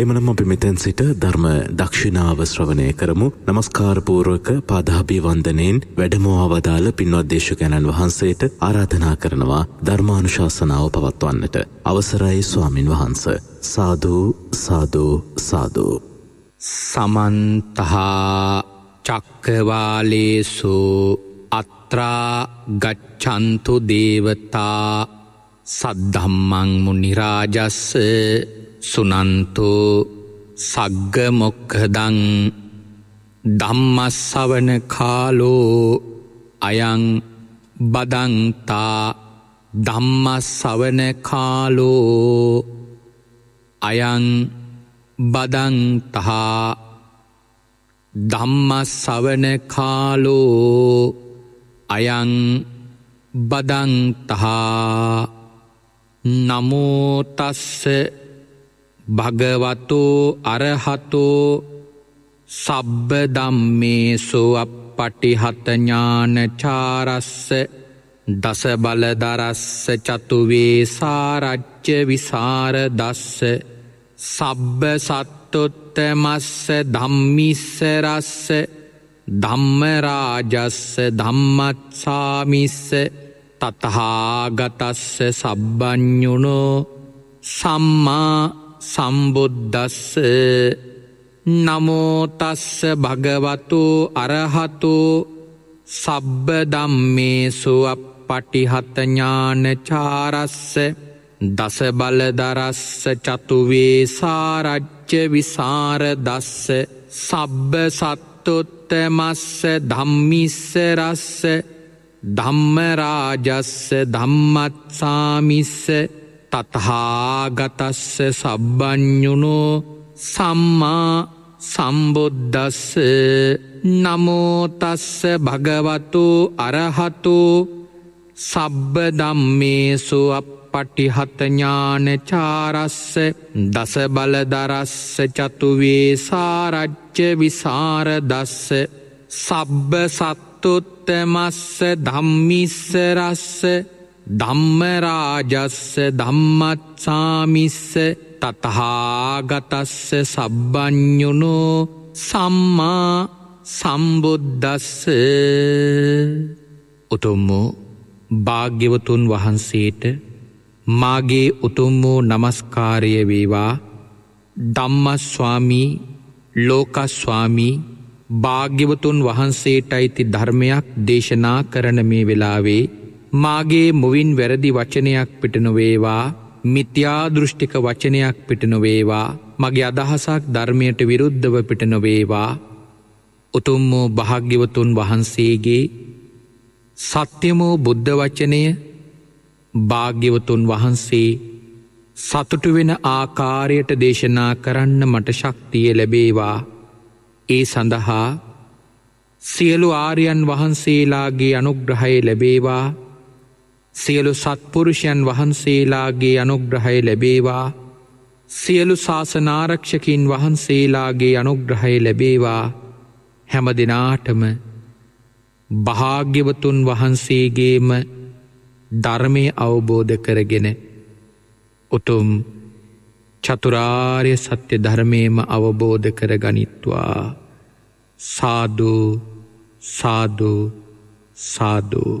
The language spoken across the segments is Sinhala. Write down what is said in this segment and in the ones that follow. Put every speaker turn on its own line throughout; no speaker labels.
එමනම් අපි මෙතැන් සිට ධර්ම දක්ෂිනාව ශ්‍රවණය කරමු නමස්කාරපූර්වක පාදාභිවන්දනයෙන් වැඩමෝවදාල පින්වත් දේශකයණන් වහන්සේට ආරාධනා කරනවා ධර්මානුශාසනාව පවත්වන්නට. අවසරයි ස්වාමින් වහන්ස. සාධූ සාධූ සාධූ. සමන්තහා චක්කවාලේසු අත්‍රා ගච්චන්තු දේවතා සද්ධම්මංමු නිරාජස්ස සුනන්තෝ සග්ගමොක්හදං ධම්මස්සවන කාලෝ අයං බදන්තා ධම්මස්සවන කාලෝ අයං බදන්තහා ධම්මස්සවන කාලෝ අයං බදන්තහා නමෝතස්ස භගවතෝ අරහතෝ සබ්බ දම්මේසෝ අප පටිහතඥානචාරස්ස දස බලදරස්ස චතුවේ සාරච්්‍ය විසාර දස්ස සබ්බ සත්තොත්තමස්ස ධම්මිස්සරස්ස ධම්මරාජස්ස ධම්මත්සාමිස්ස තතහාගතස්ස සබ්බ්ඥුණෝ සම්මා සම්බුද්ධස්ස නමෝතස්ස භගවතු අරහතු සබ්බ දම්මේසු අප පටිහතඥානචාරස්ස දසබලදරස්ස චතුවේ සාරච්්‍ය විසාරදස්ස සබ්බ සත්තොත්තමස්ස ධම්මිස්සරස්ස ධම්මරාජස්ස ධම්මත්සාමිස්ස තතහාගතස්ස සබ්බ්ඥුණෝ සම්මා සම්බුද්ධස්ස නමෝතස්ස භගවතු අරහතු සබ්බ දම්මේසු පටිහතඥානචාරස්ස දස බලදරස්ස චතුවේ සාරච්ච විසාරදස්ස සබ්බ සත්තුත්තමස්ස ධම්මිස්සරස්ස ධම්මරාජස්ස ධම්මත්සාමිස්ස තතහාගතස්ස සබ්බ්ඥුනෝ සම්මා සම්බුද්ධස්ස උතුම්මෝ භාග්‍යවතුන් වහන්සේට මාගේ උතුම්මෝ නමස්කාරය වේවා ධම්මස්වාමී ලෝකස්වාමී භාග්‍යවතුන් වහන්සේට අයිති ධර්මයක් දේශනා කරන මේ වෙලාවේ මාගේ මුවින් වැරදි වචනයක් පිටනොවේවා මිත්‍යාදෘෂ්ටික වචනයක් පිටනොවේවා මගේ අදහසක් ධර්මයට විරුද්ධව පිටනොවේවා උතුම්මෝ භාග්‍යවතුන් වහන්සේගේ සත්‍යමෝ බුද්ධ වචනය භාග්‍යවතුන් වහන්සේ සතුටු වෙන ආකාරයට දේශනා කරන්න මට ශක්තිය ලැබේවා ඒ සඳහා සියලු ආරයන් වහන්සේලාගේ අනුග්‍රහය ලැබේවා සියලු සත්පුරුෂයන් වහන්සේලාගේ අනුග්‍රහය ලැබේවා සියලු ශාසනාරක්ෂකින් වහන්සේලාගේ අනුග්‍රහය ලැබේවා හැම දෙනාටම භාග්‍යවතුන් වහන්සේගේම ධර්මය අවබෝධ කරගෙන උතුම් චතුරාර්ය සත්‍ය ධර්මයම අවබෝධ කරගනිත්වා සාධූ සාධූ සාධූ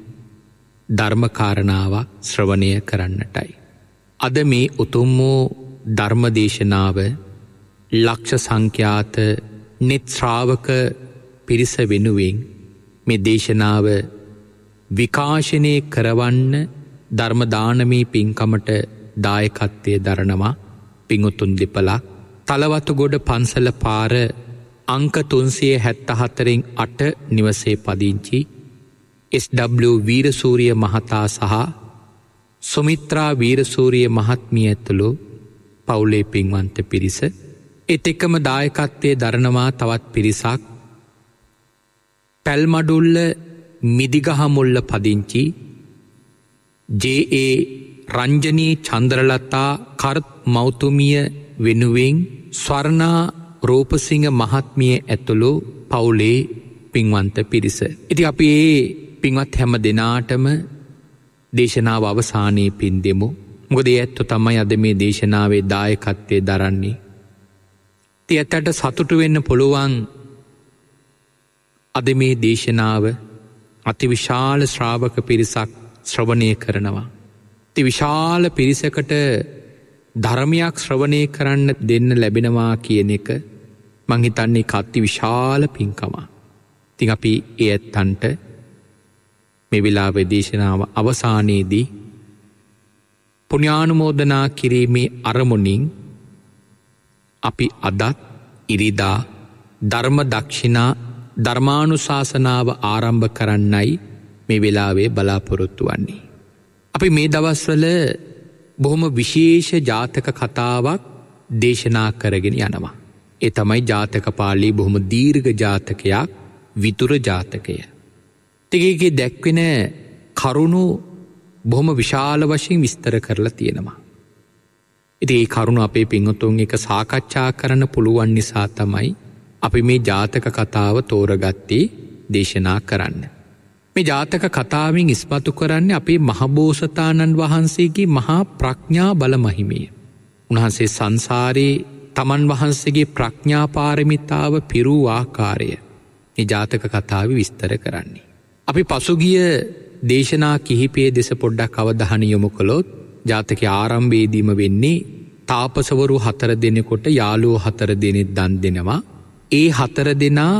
ධර්මකාරණාවක් ශ්‍රවණය කරන්නටයි. අද මේ උතුම් වූ ධර්මදේශනාව ලක්ෂ සංඛ්‍යාත නෙත්ශ්‍රාවක පිරිස වෙනුවෙන් මේ දේශනාව විකාශනය කරවන්න ධර්මදානමී පින්කමට දායකත්වය දරනවා පිංුතුන් දෙපලා තලවතුගොඩ පන්සල පාර අංක තුන්සිය හැත්තහතරෙන් අට නිවසේ පදිංචි ස්W වීරසූරිය මහතා සහ සුමිත්‍රා වීරසූරිය මහත්මිය ඇතුළු පවුලේ පින්වන්ත පිරිස එතෙකම දායකත්වය දරනවා තවත් පිරිසක් පැල්මඩුල්ල මිදිගහමුල්ල පදිංචි ජඒ රංජනී චන්දරලතා කර්ත් මෞතුමිය වෙනුවෙන් ස්වර්ණා රෝපසිංහ මහත්මිය ඇතුළු පවුලේ පින්වන්ත පිරිස. ඉති අපි ඒ පින්වත් හැම දෙනාටම දේශනාව අවසානයේ පින් දෙමු මොකද ඇත්තු තමයි අද මේ දේශනාවේ දායකත්වය දරන්නේ. ති ඇත්තට සතුටු වෙන්න පුළුවන් අද මේ දේශනාව අතිවිශාල ශ්‍රාවක පිරිසක් ශ්‍රවණය කරනවා. ති විශාල පිරිසකට ධර්මයක් ශ්‍රවණය කරන්න දෙන්න ලැබෙනවා කියන එක මංහිතන්නේ කත්ති විශාල පින්කමා. තින් අපි ඒ ඇත්තන්ට මේ වෙලාවේ දේශනාව අවසානයේදී පුණ්‍යානුමෝදනා කිරීමේ අරමුණින් අපි අදත් ඉරිදා ධර්ම දක්ෂිනා ධර්මානුශාසනාව ආරම්භ කරන්නයි මේ වෙලාවේ බලාපොරොත්තු වන්නේ. අපි මේ දවස්වල බොහොම විශේෂ ජාතක කතාවක් දේශනා කරගෙන යනවා. එතමයි ජාතක පාලී බොහොම දීර්ඝ ජාතකයක් විතුර ජාතකය. ඒකේ දැක්වෙන කරුණු බොහොම විශාල වශයෙන් විස්තර කරලා තියෙනවා. ඉති ඒ කරුණු අපේ පිංහතුන් එක සාකච්ඡා කරන්න පුළුවන් නිසා තමයි අපි මේ ජාතක කතාව තෝරගත්තේ දේශනා කරන්න. මේ ජාතක කතාවෙන් ඉස්පතු කරන්න අපේ මහබෝසතාණන් වහන්සේගේ මහා ප්‍රඥා බලමහිමේ. උන්හන්සේ සංසාරයේ තමන් වහන්සේගේ ප්‍රඥාපාරමිතාව පිරූ ආකාරය නිජාතක කතාව විස්තර කරන්නේ. අපි පසුගිය දේශනා කිහිපේ දෙස පොඩ්ඩක් අවධහන යොමු කළොත් ජාතක ආරම්භේදීම වෙන්නේ තාපසවරු හතර දෙනෙකොට යාලෝ හතර දෙනෙත් දන් දෙනවා. ඒ හතර දෙනා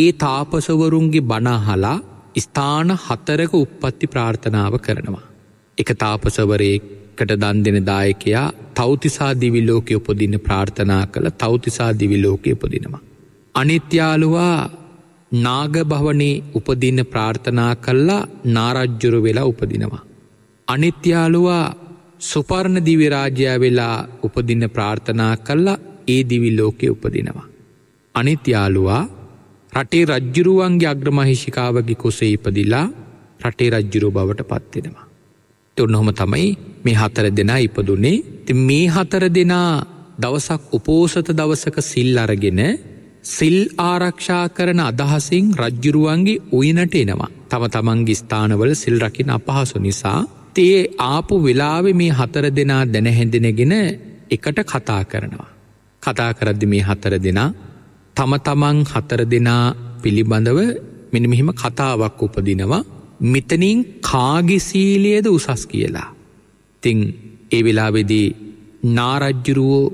ඒ තාපසවරුන්ගේ බනාහලා ස්ථාන හතරක උප්පත්ති ප්‍රාර්ථනාව කරනවා. එක තාපසවරයකට දන් දෙෙන දායකයා තෞතිසා දිවිලෝකය උපදින්න ප්‍රාර්ථනා කළ තෞතිසා දිවිලෝකය උපදිනවා. අනිත්‍යයාලුවා නාගභවනේ උපදින්න ප්‍රාර්ථනා කල්ලා නාරජ්ජුරු වෙලා උපදිනවා. අනිත්‍යයාලුවා සුපර්ණ දිවිරාජ්‍යයා වෙලා උපදින්න ප්‍රාර්ථනා කල්ලා ඒ දිවිල්ලෝකෙ උපදිනවා. අනිත්‍යයාලුවා රටේ රජ්ජුරුවන්ගේ අග්‍රමහිෂිකාවකි කුසේ ඉපදිලා රටේ රජ්ජුරු බවට පත්වෙනවා. තුන්නොහොම තමයි මේ හතර දෙනා ඉපදුනේ ති මේ හතර දෙනා දවසක් උපෝසත දවසක සිල් අරගෙන සිල් ආරක්ෂා කරන අදහසින් රජ්ජුරුවන්ගේ උයනට එනවා. තම තමන්ගේ ස්ථානවල සිල් රකින අපහසු නිසා තේ ආපු වෙලාවෙ මේ හතර දෙනා දැනහැඳෙනගෙන එකට කතා කරනවා. කතා කරද්දි මේ හතර දෙනා තම තමන් හතර දෙනා පිළිබඳව මෙනි මෙහිම කතාවක් උපදිනවා මෙතනින් කාගිසීලියද උසස් කියලා. තිං ඒ වෙලාවෙදී නාරජ්ජුරුවෝ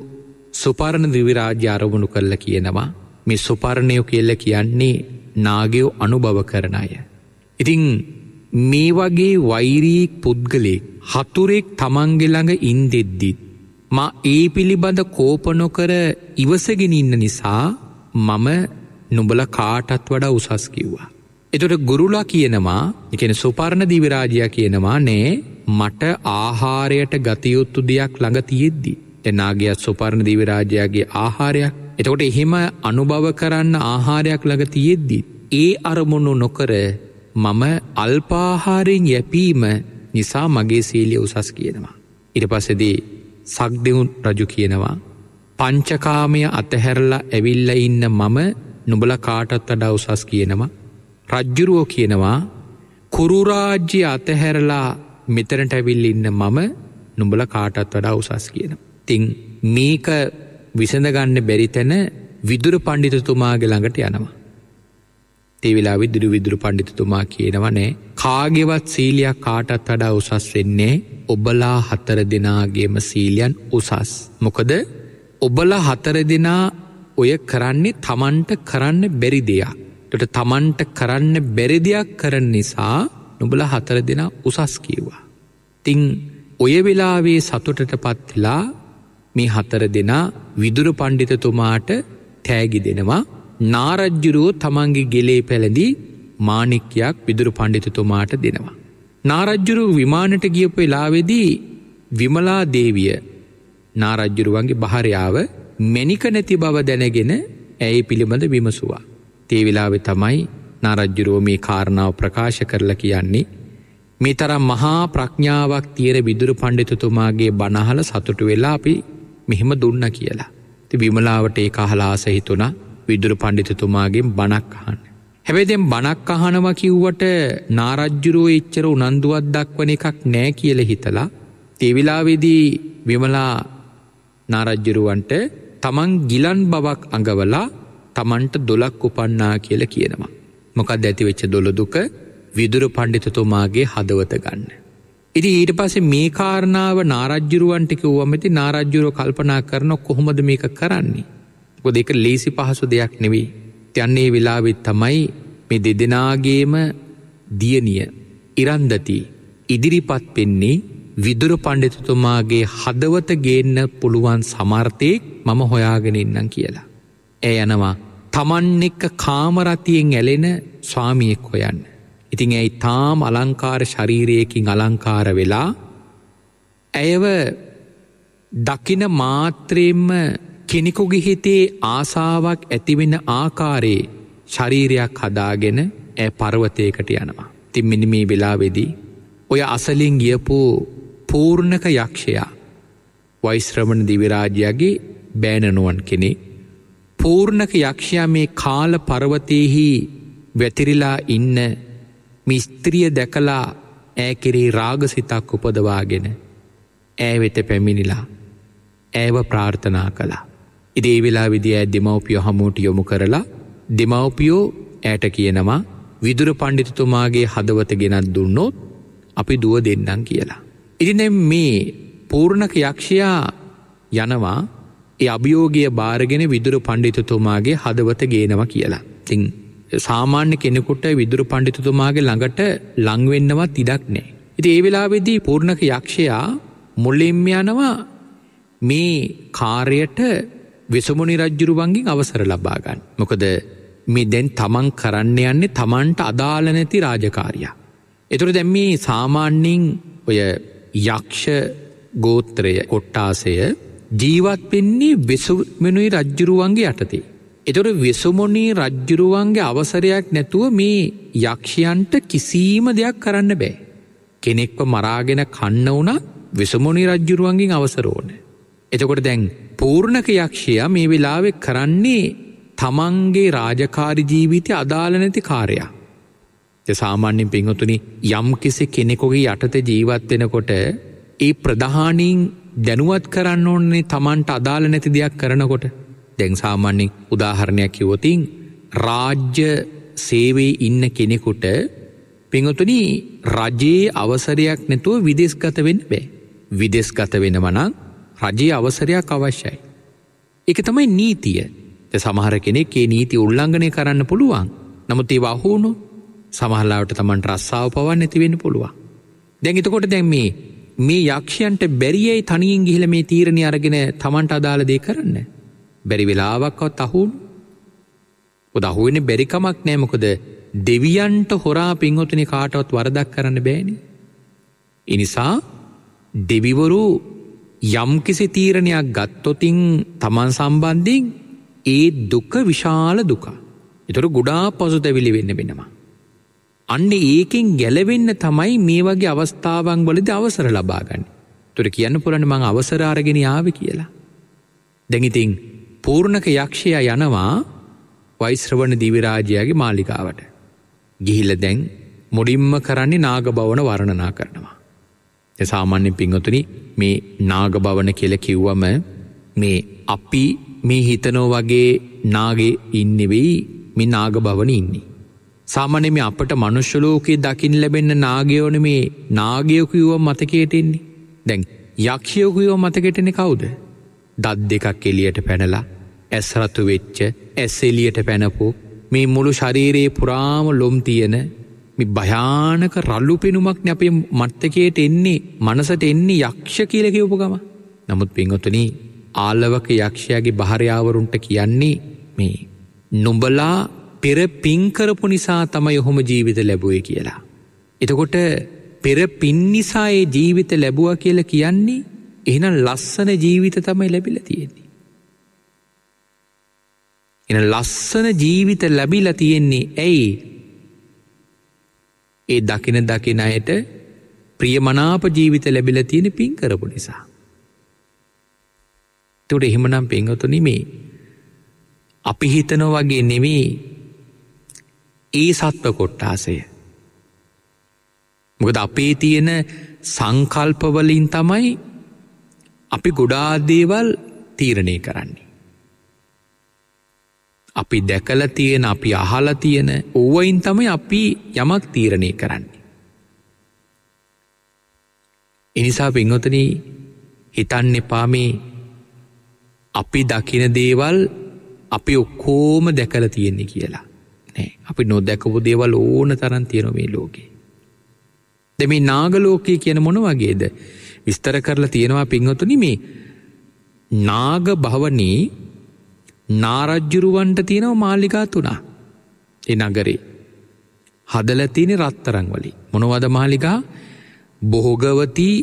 සුපරණ දිවිරාජ්‍ය අරමුණු කල්ල කියනවා මේ සොපරණයෝ කියල්ල කියන්නේ නාගයෝ අනුභව කරන අය. ඉතිං මේ වගේ වෛරීක් පුද්ගලෙක් හතුරෙක් තමන්ගෙළඟ ඉන්දෙද්දිත්. මා ඒ පිළිබඳ කෝපනොකර ඉවසගෙන ඉන්න නිසා මම නුඹල කාටත් වඩා උසස් කිව්වා. එතොට ගුරුලා කියනවා එකන සුපර්ණ දිවිරාජයා කියනවා නෑ මට ආහාරයට ගතයුත්තු දෙයක් ළඟ තියෙද්දි. එනාගේත් සුපර්ණ දිවිරාජයාගේ ආහාරයක් එතකොට එහෙම අනුභව කරන්න ආහාරයක් ළඟ තියෙද්දි. ඒ අරමුණු නොකර මම අල්පාහාරෙන් යැපීම නිසා මගේ සීලිය උසස් කියනවා. ඉට පසදී සක්දවුන් රජු කියනවා. පංචකාමය අතහැරලා ඇවිල්ල ඉන්න මම නුබල කාටත් අඩා උසස් කියනවා. රජ්ජුරුවෝ කියනවා කුරුරාජ්‍ය අතහැරලා මෙතරට ඇවිල් ඉන්න මම නුඹල කාටත් වඩා උසස් කියන. තිං මේක විසඳගන්න බැරි තැන විදුර පණ්ඩිතතුමාගේ ළඟට යනවා. තේවෙලා විදුරු විදුරු පණ්ඩිතතුමා කියනවා නෑ කාගෙවත් සීලියක් කාටත් අඩා උසස් වෙන්නේ ඔබලා හතර දෙනාගේම සීලියන් උසස්. මොකද ඔබලා හතර දෙනා ඔය කරන්නේ තමන්ට කරන්න බැරි දෙයක්. ට තමන්ට කරන්න බැරි දෙයක් කරන නිසා නොබල හතර දෙනා උසස් කීවා. තිං ඔය වෙලාවේ සතුටට පත්වෙලා මේ හතර දෙනා විදුර පණ්ඩිතතුමාට තෑගි දෙනවා නාරජ්ජුරුව තමන්ගේ ගෙලේ පැළඳී මානෙක්කයක් විදුරු පණ්ඩිතතුමාට දෙනවා. නාරජ්ජුරු විමානට ගියපු වෙලාවෙදී විමලා දේවිය නාරජ්ජුරුවන්ගේ භාරයාව මෙනික නැති බව දැනගෙන ඇයි පිළිබඳ විමසුවා. තේ වෙලාවෙ තමයි නාරජ්ජුරුව මේ කාරණාව ප්‍රකාශ කරලා කියන්නේ මේ තරම් මහා ප්‍රඥාවක් තියර විදුරු පණ්ඩිතතුමාගේ බනහල සතුටු වෙලා අපි මෙහෙම දුන්න කියලා. ති විමලාවට ඒ අහලා සහිතුනා විදුර පණ්ඩිතතුමාගේ බණක්හන්න. හැබැදෙන් බණක් අහනව කිව්වට නාරජ්ජුරුව එච්චර උනන්දුවත් දක්වන එකක් නෑ කියල හිතලා තෙවිලාවෙදී විමලා නාරජ්ජුරුවන්ට තමන් ගිලන් බවක් අඟවලා තමන්ට දොලක් උපන්නා කියල කියනවා. මොකක් දැතිවෙච්ච දොළදුක විදුර පණ්ඩිතතුමාගේ හදවත ගන්න. ඉති ඊට පස්සේ මේ කාරණාව නාරජ්ජුරුවන්ට කිව්වමති නාරජ්ජුරුව කල්පනා කරන කොහොමද මේක කරන්නේ. ගො දෙක ලේසි පහසු දෙයක් නෙවෙයි. තියන්නේ වෙලාවෙත් තමයි මේ දෙදෙනාගේම දියනිය ඉරන්දති ඉදිරිපත් පෙන්නේ විදුර පණ්ඩිතුතුමාගේ හදවත ගේන්න පුළුවන් සමර්ථයෙක් මම හොයාගෙන ඉන්නම් කියලා. ඇය යනවා තමන් එක්ක කාමරතියෙන් ඇලෙන ස්වාමියෙක් හොයන්න. ඉතිං ඇයි තාම් අලංකාර ශරීරයකින් අලංකාර වෙලා ඇයව දකින මාත්‍රයෙන්ම කෙනෙකුගි හිතේ ආසාවක් ඇතිවෙන ආකාරයේ ශරීරයක් හදාගෙන ඇ පර්වතයකට යනවා. තින් මිනිමී වෙලා වෙදී. ඔය අසලින් ගියපු පූර්ණක යක්ෂයා වයිස්ශ්‍රමණ දිවිරාජයාගේ බෑනනුවන් කෙනෙ. පූර්ණක යක්ෂයා මේ කාල පරවතයහි වැතිරිලා ඉන්න මිස්ත්‍රිය දැකලා ඇ කෙරේ රාගසිතක් උපදවාගෙන ඇ වෙත පැමිණිලා ඇව ප්‍රාර්ථනා කළා. ඉදේ වෙලා විදි ඇ දෙමවපියෝ හමෝට යොමු කරලා දෙමවපියෝ ඇයට කියනවා විදුර පණ්ඩිතුතුමාගේ හදවත ගෙනත් දුන්නොත් අපි දුව දෙන්නම් කියලා. ඉරින මේ පූර්ණක යක්ෂයා යනවා ඒ අභියෝගය භාරගෙන විදුර පණ්ඩිතුතුමාගේ හදවත ගේනවා කියලා. තිං සාමාන්‍ය කෙනෙකුට විදුරු පණ්ඩිතුතුමාගේ ළඟට ලංවෙන්නවත් ඉඩක් නෑ. ඉති ඒ වෙලාවෙදී පූර්ණක යක්ෂයා මුල්ලෙම්ම යනවා මේ කාර්යට වෙසමුණි රජ්ජුරුවන්ගින් අවසර ලබාගන්න. මොකද මේ දැන් තමන් කරන්න යන්නේ තමන්ට අදාළ නැති රාජකාරයා. එතුර දැම් මේ සාමාන්‍යින් ඔය යක්ෂ ගෝත්‍රය කොට්ටාසය ජීවත් වෙන්නේ වෙසමනුයි රජ්ජුරුවන්ගේ යටතේ. එතොට වෙසුමොනී රජ්ජුරුවන්ගේ අවසරයක් නැතුව මේ යක්ෂයන්ට කිසීම දෙයක් කරන්න බෑ. කෙනෙක්ව මරාගෙන කන්න වුණ වෙසමොනි රජ්ජුරුවන්ගින් අවසරෝන. එතකොට දැන් පූර්ණක යක්ෂයා මේ වෙලාවෙ කරන්නේ තමන්ගේ රාජකාරි ජීවිතය අදාළ නැති කාරයා. සාමාන්‍යෙන් පිංහතුනි යම් කිසි කෙනෙකොගේ යටත ජීවත්වෙනකොට ඒ ප්‍රධානීන් දැනුවත් කරන්න ඕන්නේ තමන්ට අදාළ නැති දෙයක් කරනකොට දැන් සාමාන්‍යෙන් උදාහරණයක් කිවතින් රාජ්‍ය සේවේ ඉන්න කෙනෙකුට පිඟතුන රජයේ අවසරයක් නැතුව විදෙස්ගතවෙන් බෑ. විදෙස්ගත වෙන මනං රජයේ අවසරයක් අවශ්‍යයි. එක තමයි නීතිය සමහර කෙනෙක් ඒ නීති උල්ලංඝනය කරන්න පුළුවන් නමුත් ඒ වහුණු සමහල්ලාට තමන්ට රස්සාාව පවන් ඇතිවෙන්න පුළුවන්. දැඟිතකොට දැන් මේ මේ යක්ෂයන්ට බැරියයි තනියෙන් ගිහිල මේ තීරණය අරගෙන තමන්ට අදාළ දේ කරන්න. බැරි වෙලාවක්වත් අහුන් ඔද අහුවෙන බැරිකමක් නෑමකොද දෙවියන්ට හොරා පින්හොතුනි කාටවත් වරදක් කරන්න බෑනි. එනිසා දෙවිවරු යම්කිසි තීරණයක් ගත්තොතින් තමන් සම්බන්ධින් ඒ දුක විශාල දුකා. එතුරු ගුඩා පසු දැවිලි වෙන්න වෙනවා. අන්න ඒකෙන් ගැලවෙන්න තමයි මේ වගේ අවස්ථාවන් වලද අවසර ලබාගන්න. තුර කියන්න පුළන මං අවසරාරගෙන ආව කියලා. දැඟිතින් පූර්ණක යක්ෂයා යනවා වෛශ්‍රවණ දිවිරාජයාගේ මාලිකාවට. ගිහිල දැන් මුඩින්ම කරන්නේ නාගභවන වරණනා කරනවා. සාමාන්‍යෙන් පිංහතුනි මේ නාගභවන කියල කිව්වම මේ අපි මේ හිතනෝ වගේ නාගේ ඉන්නවෙයි මේ නාගභවන ඉන්නේ. සාමනය මේ අපට මනුෂ්‍යලෝකයේ දකිින් ලැබෙන්න නාගයෝන මේ නාගයෝකයුව මතකේටෙන්නේ. දැන් යක්ෂයෝකයෝ මතකෙටෙන කවුද. දත් දෙකක් එලියට පැනලා ඇස්රතු වෙච්ච ඇස්සෙලියට පැනපු මේ මුළු ශරීරයේ පුරාම ලොම් තියෙන මි භයානක රල්ලු පෙනුමක් නැපේ මත්තකයට එන්නේ මනසට එන්නේ යක්ෂ කියලක උපගම නමුත් පින්ගොතුන ආලවක යක්ෂයාගේ භාරයාවරුන්ට කියන්නේ මේ නුඹලා පෙර පින්කරපු නිසා තමයි ඔහොම ජීවිත ලැබුවේ කියලා. එතකොට පෙර පින් නිසා ඒ ජීවිත ලැබුව කියල කියන්නේ එහෙනම් ලස්සන ජීවිත තමයි ලැබිල තියෙන්නේ. එන ලස්සන ජීවිත ලැබිල තියෙන්නේ ඇයි ඒ දකින දකින අයට ප්‍රියමනාප ජීවිත ලැබිල තියෙන පින් කරපු නිසා. තුට එහෙමනම් පෙන්ගතු නෙමේ අපි හිතනො වගේ නෙමේ ඒ සත්ව කොට්ටාසය මොකද අපේ තියෙන සංකල්පවලින් තමයි අපි ගොඩාදේවල් තීරණය කරන්නේ. අපි දැකල තියෙන අපි අහල තියෙන ඕවයින් තමයි අපි යමක් තීරණය කරන්නේ. එනිසා පංහොතන හිතන්න එපාමේ අපි දකින දේවල් අපි ඔක්කෝම දැකල තියෙන්නේ කියලා නෑ අපි නොදැකපු දේවල් ඕන තරන් තියෙනොමේ ලෝකේ. දෙමේ නාගලෝකයේ කියන මොන වගේද විස්තර කරලා තියෙනවා පින්වතුනි මේ නාග භවනී නාරජ්ජුරුවන්ට තියෙනව මාලිකා තුනා එ නගරේ. හදලතිනෙ රත්තරං වලි. මොනවද මාලිකා බොහොගවතී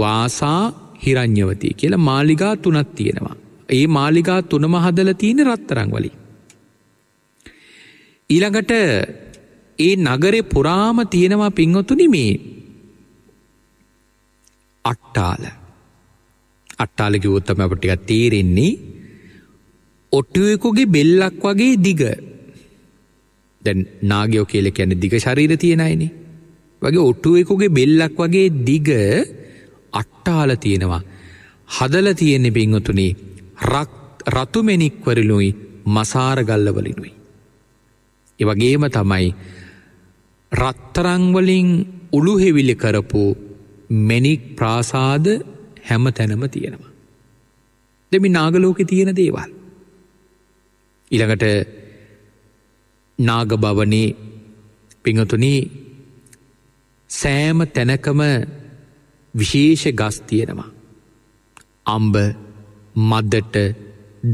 වාසා හිරං්්‍යවතී කියලා මාලිගා තුනත් තියෙනවා. ඒ මාලිගා තුනම හදලතිනෙ රත්තරං වලි. ඊළඟට ඒ නගරේ පුරාම තියෙනවා පින්වතුනි මේ අට්ටාල අට්ටාල කිවොත්තම අපටික තේරෙන්නේ ඔට්ටුවකුගේ බෙල්ලක් වගේ දිග දැන් නාගයෝ කියල කියැන දිග ශරීර තියෙනයිනේ වගේ ඔට්ටුවකුගේ බෙල්ලක් වගේ දිග අට්ටාල තියෙනවා හදල තියෙන්නේ පිංහතුනේ රතුමෙනික්වරලුයි මසාරගල්ලවලිනුයි. එවගේම තමයි රත්තරංවලින් උළුහෙවිලි කරපු මෙනික් ප්‍රාසාද හැම තැනම තියෙනවා. දෙමි නාගලෝකෙ තියෙන දේවල්. ඉළඟට නාගභවනේ පිඟතුනී සෑම තැනකම විශේෂ ගස් තියෙනවා. අම්බ මදදට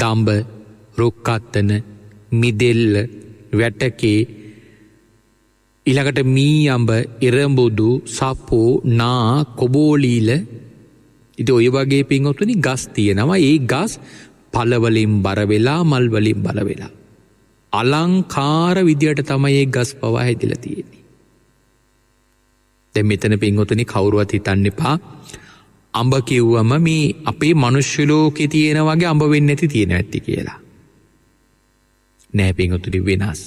දම්බ රොක්කත්තන මිදෙල්ල වැටකේ ඉළඟට මීයම්බ එරඹුදු සපෝ නා කොබෝලීල ඉති ඔය වගේ පින්වතුනි ගස් තියෙනවා ඒ ගස් පලවලින් බරවෙලා මල්වලින් බලවෙලා. අලංකාර විදියට තමයි ඒ ගස් පවා හැදිල තියෙන්නේ. දැ මෙතන පින්වතුනි කවුරුවත් හිතන්න එපා අඹ කිව්වම මේ අපේ මනුෂ්‍යලෝකෙ තියෙන වගේ අඹ වෙන්න ඇති තියෙන ඇති කියලා. නෑ පින්වතුනි වෙනස්.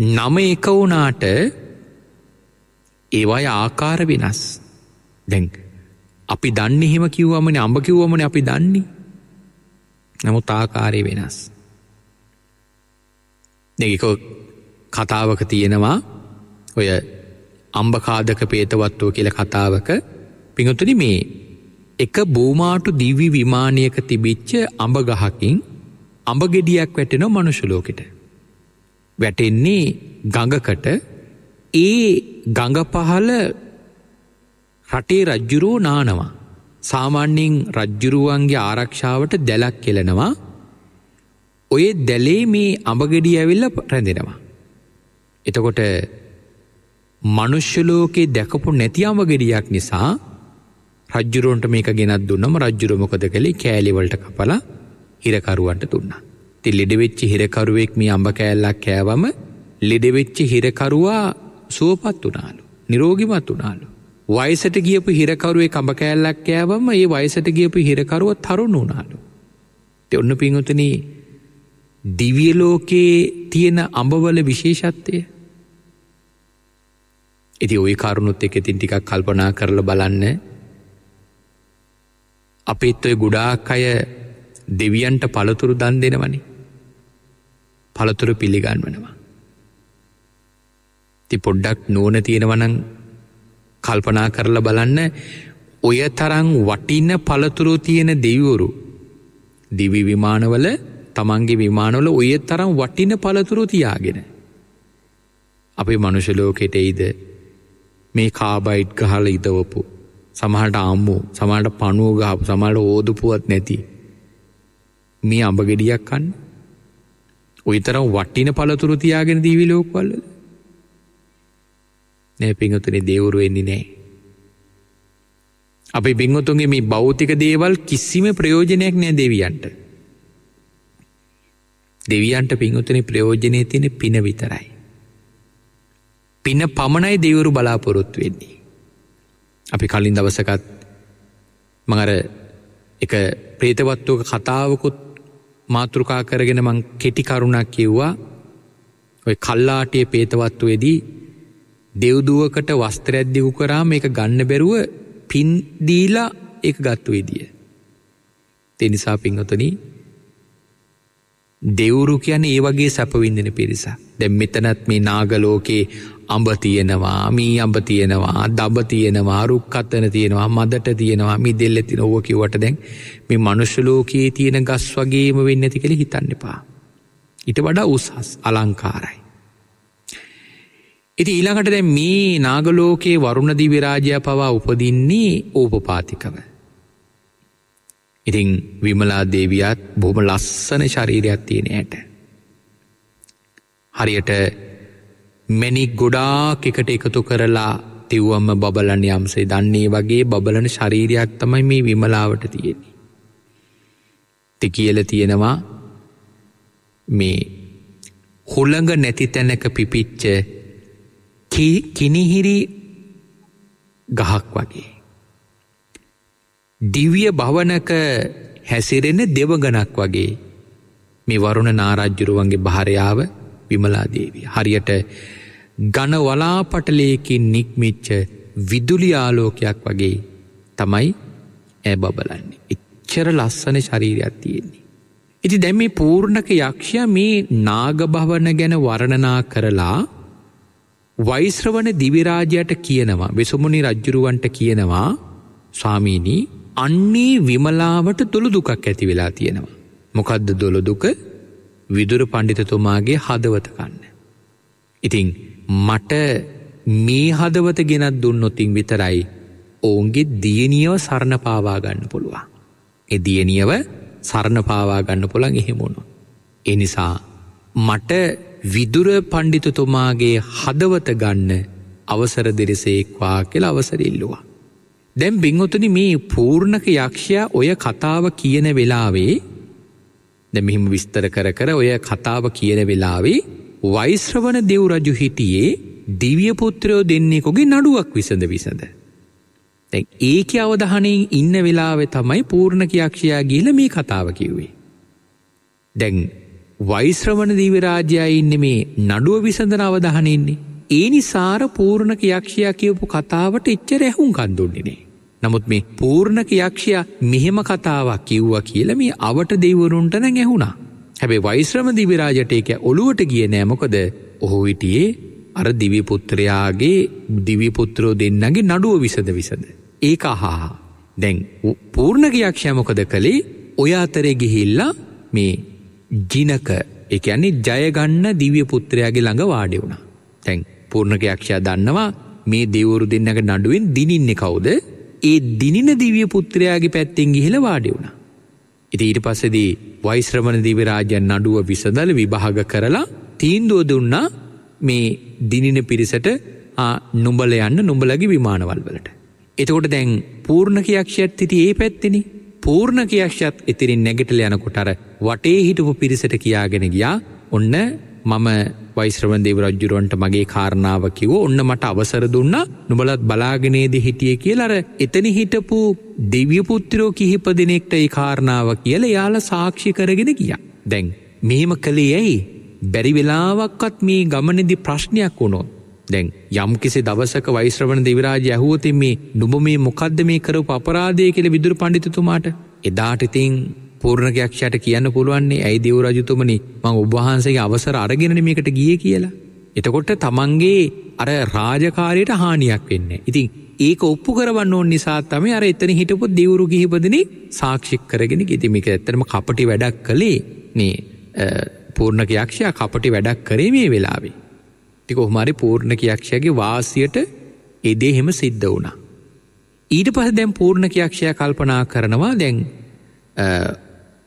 නම එක වුණාට ඒවයි ආකාර වෙනස් දැන් අපි දන්න එහෙම කිව්වමන අඹ කිව්වමන අපි දන්නේ නමුත් ආකාරය වෙනස් දෙක කතාවක තියෙනවා ඔය අම්බකාදක පේතවත්වෝ කියල කතාවක පිඟතුනි මේ එක බූමාටු දිවි විමානයක තිබිච්ච අඹගහකින් අඹගෙඩියක් වැටෙනෝ මනුෂුලෝකට වැටෙන්නේ ගඟකට ඒ ගඟපහල රටේ රජ්ජුරුවෝ නානවා. සාමාන්‍යයෙන් රජ්ජුරුවන්ගේ ආරක්ෂාවට දැලක් කෙලෙනවා. ඔය දැලේ මේ අඹගෙඩිය ඇවිල්ල රැඳෙනවා. එතකොට මනුෂ්‍යලෝකේ දැකපු නැති අඹගෙඩියක් නිසා රජ්ජුරුවන්ට මේක ගෙනත් දුන්නම රජ්ජුරුව මොකද කළේ කෑලිවලට කපලා හිරකරුවන්ට දුන්නා. ති ලෙඩවෙච්චි හිරකරුවෙක් මේ අඹ කෑල්ලක් කෑවම ලෙඩවෙච්චි හිරකරුවා සුවපත් වනාලු නිරෝගිමත් වනාලු. වයිසට ගියපු හිරකරුවේ කඹ කෑල්ලක් කෑවම ඒ වයිසට ගියපු හිරකරුව තරුණ වනාලු. ති ඔන්න පිංහතන දිවියලෝකයේ තියෙන අඹවල විශේෂත්වය ඉති ඔය කරුණුත් එක තින් ටිකක් කල්පනා කරල බලන්න අපිත් ඔය ගුඩාක් අය දෙවියන්ට පළතුරු දන් දෙෙනවනේ පළතුර පිළිගන්වනවා. ති පොඩ්ඩක් නෝන තියෙනවනං කල්පනා කරලා බලන්න ඔය තරං වටින්න පළතුරු තියෙන දෙව්වරු දිවි විමානවල තමන්ගේ විමානවල ඔය තරම් වටින පළතුරු තියාගෙන. අපේ මනුෂලෝකෙට එයිද මේ කාබයිට් ගහල ඉතවපු සමහට අම්මු සමට පනුවගහපු සමට ඕදුපුුවත් නැති මේ අඹගෙඩියක් කන්න ඔය තරම් වටින පළතුරු තියාගෙන දීවි ලෝකවල නෑ පිංහතුනේ දෙවුරු වෙන්නේ නෑ අපේ බිංහතුන්ගේ මේ භෞතික දේවල් කිසිම ප්‍රයෝජනයක් නෑ දෙවියන්ට. දෙවියන්ට පිංහතුන ප්‍රයෝජනය තියෙන පින විතරයි. පින පමණයි දෙවරු බලාපොරොත්තු වෙන්නේ. අපි කලින් දවසකත් මඟර එක ප්‍රේතවත්වක කතාවකුත් මාතෘකා කරගෙන මං කෙටිකරුණක් කිව්වා ඔය කල්ලාටිය පේතවත්තුවේදී දෙව්දුවකට වස්ත්‍රැද්දිවු කරාම එක ගන්න බැරුව පින්දීලා එක ගත්තුවේදිය. තෙනිසා පිංහතන දෙවුරු කියන ඒ වගේ සැපවින්දෙන පිරිසා. දැම් මෙතනත් මේ නාගලෝකේ අඹ තියෙනවා මී අඹ තියෙනවා දබ තියෙනවා රුක්කත්තන තියෙනවා මදට තියෙනවා මි දෙල්ල තින ඕව කිවට දැන් මේ මනුෂ්‍යලෝකයේ තියෙන ගස් වගේම වෙන්න ඇති කෙළ හිතන්න එපා. ඉට වඩා උසහස් අලංකාරයි. ඉති ඊළඟට දැ මේ නාගලෝකයේ වරුණදි විරාජය පවා උපදින්නේ ඕපපාතිකව. ඉතිං විමලා දේවියත් බොහම ලස්සන ශරීරයක් තියෙන ඇයට. හරියට මැනික් ගොඩාක් එකට එකතු කරලා තිව්වම්ම බබලන යම්සේ දන්නේ වගේ බබලන ශරීරයක් තමයි මේ විමලාවට තියෙන. ති කියල තියෙනවා මේ හොළඟ නැති තැනක පිපිච්ච කිනිහිරි ගහක් වගේ. දිවිය භවනක හැසිරෙන දෙවගනක් වගේ මේ වරුණ නාරාජ්ජුරුවන්ගේ භාරයාව විමලාදේවී. හරියට ගන වලාපටලයකින් නික්මිච්ච විදුලියාලෝකයක් වගේ තමයි ඇ බබලන්නේ එච්චර ලස්සන ශරීරයක් තියෙන්නේ. ඉති දැම මේ පූර්ණක යක්ෂය මේ නාගභවන ගැන වරණනා කරලා වෛශ්‍රවන දිවිරාජයට කියනවා වෙසුමුණි රජ්ජුරුවන්ට කියනවා ස්වාමීණී අන්නේ විමලාවට දොළු දුකක් ඇති වෙලා තියෙනවා. මොකදද දොළො දුක විදුර පණ්ඩිතතුමාගේ හදවතකන්න. ඉතිං මට මේ හදවත ගෙනත් දුන්නොතින් විතරයි ඔවුන්ගේ දියනියව සරණපාවාගන්න පුළුවන්. එදියනියව සරණපාවාගන්න පුළන් එහෙමුණු. එනිසා මට විදුර පණ්ඩිතුතුමාගේ හදවත ගන්න අවසර දෙරසේක්වා කෙල අවසරඉල්ලවා. දැම් බිංහොතුනි මේ පූර්ණක යක්ෂයා ඔය කතාව කියන වෙලාවේ දැමිහිම විස්තර කර කර ඔය කතාව කියන වෙලාවේ වෛශ්‍රවන දෙව් රජු හිටියේ දිවියපුත්‍රයෝ දෙන්නෙකුගේ නඩුවක් විසඳ විසඳ. තැන් ඒක අවධහනයෙන් ඉන්න වෙලාවෙ තමයි පූර්ණ කියක්ෂයා ගිල මේ කතාව කිව්වේ. දැන් වෛශ්‍රවණ දීවිරාජයා ඉන්න මේ නඩුව විසඳන අවධහනෙන්නේ. ඒ නිසාර පූර්ණ කියක්ෂයා කියවපු කතාවට එච්චර ඇහුම් කන්දුන්නිනේ. නමුත් මේ පූර්ණ කියක්ෂයා මෙහෙම කතාවක් කිව්වා කියල මේ අවට දෙවරුන්ටන ඇහුුණා. හැබේ වයිශ්‍රම දිවිරාජටේක ඔළුවට ගිය නෑමකොද ඔහු විටියේ අර දිවිපුත්‍රයාගේ දිවිපුත්‍රෝ දෙන්නගේ නඩුව විසද විසද. ඒක හා දැන් පූර්ණගයක්ෂයමොකද කළේ ඔය අතරේ ගිහිල්ලා මේ ජිනක එකන්නේ ජයගන්න දිව්‍යපුත්‍රයාගේ ළඟ වාඩි වුණා. තැන් පූර්ණකයක්ෂයා දන්නවා මේ දෙවරු දෙන්නක නඩුවෙන් දිනින්නේ කවුද ඒ දිනින දිව්‍යපුත්‍රයාගේ පැත්තෙන් ගිහිල වාඩි වුණා. ඉති ඊට පස්සෙදී වයිශ්‍රවණ දිවරාජන් නඩුව විසඳල විභාග කරලා තීන්දුව දුන්නා මේ දිනින පිරිසට නුඹල යන්න නුඹලගේ විමානවල් වලට. එතකොට දැන් පූර්ණ කියක්ෂයත් තිති ඒ පැත්තිනි පූර්ණ කියක්ෂත් ඉතිරින් නැගටල යනකොටර වටේ හිටපු පිරිසට කියාගෙන ගියා ඔන්න මම වයිශ්‍රවන්දේව රජ්ජුරුවන්ට මගේ කාරණාව කිවෝ ඔන්න මට අවසර දුන්න නොබලත් බලාගෙනේද හිටිය කියලර එතන හිටපු දෙවියපුත්තිරෝ කිහිප දෙනෙක්ට ඒ කාරණාව කියල යාල සාක්ෂි කරගෙන කිය. දැන් මෙහෙම කළේ ඇයි බැරි වෙලාවක්කත් මේ ගමනෙදි ප්‍රශ්නයක් වුණෝ. දැන් යම් කිසි දවසක වයිශ්‍රවණ දෙවිරාජ ඇහුවතින් මේ නුබ මේ මොකද්ද මේ කරපු අපරාධය කෙළ විදුර පණ්ඩිතතුමාට එදාටඉතිං පූර්ණකයක්ෂයට කියන්න පුළුවන්නේ ඇයි දෙව් රජතුමනි මං ඔබ්වහන්සේගේ අවසර අරගෙනන මේකට ගිය කියලා. එතකොට තමන්ගේ අර රාජකාරයට හානියක් වෙන්න. ඉතින් ඒක ඔප්පු කරවන්න ඕන් නිසා තම අර එතන හිටපු දෙවරු ගිහිපදන සාක්ෂික් කරගෙන ගෙතිමික ඇත්තරම කපටි වැඩක් කළේ නේ පූර්ණක යක්ෂයා කපටි වැඩක් කරේ මේ වෙලාවේ. ටික හොමරි පූර්ණක යක්ෂයගේ වාසියට එදේහෙම සිද්ධ වුණා. ඊට පහ දැම් පූර්ණක යක්ෂය කල්පනා කරනවා දැන්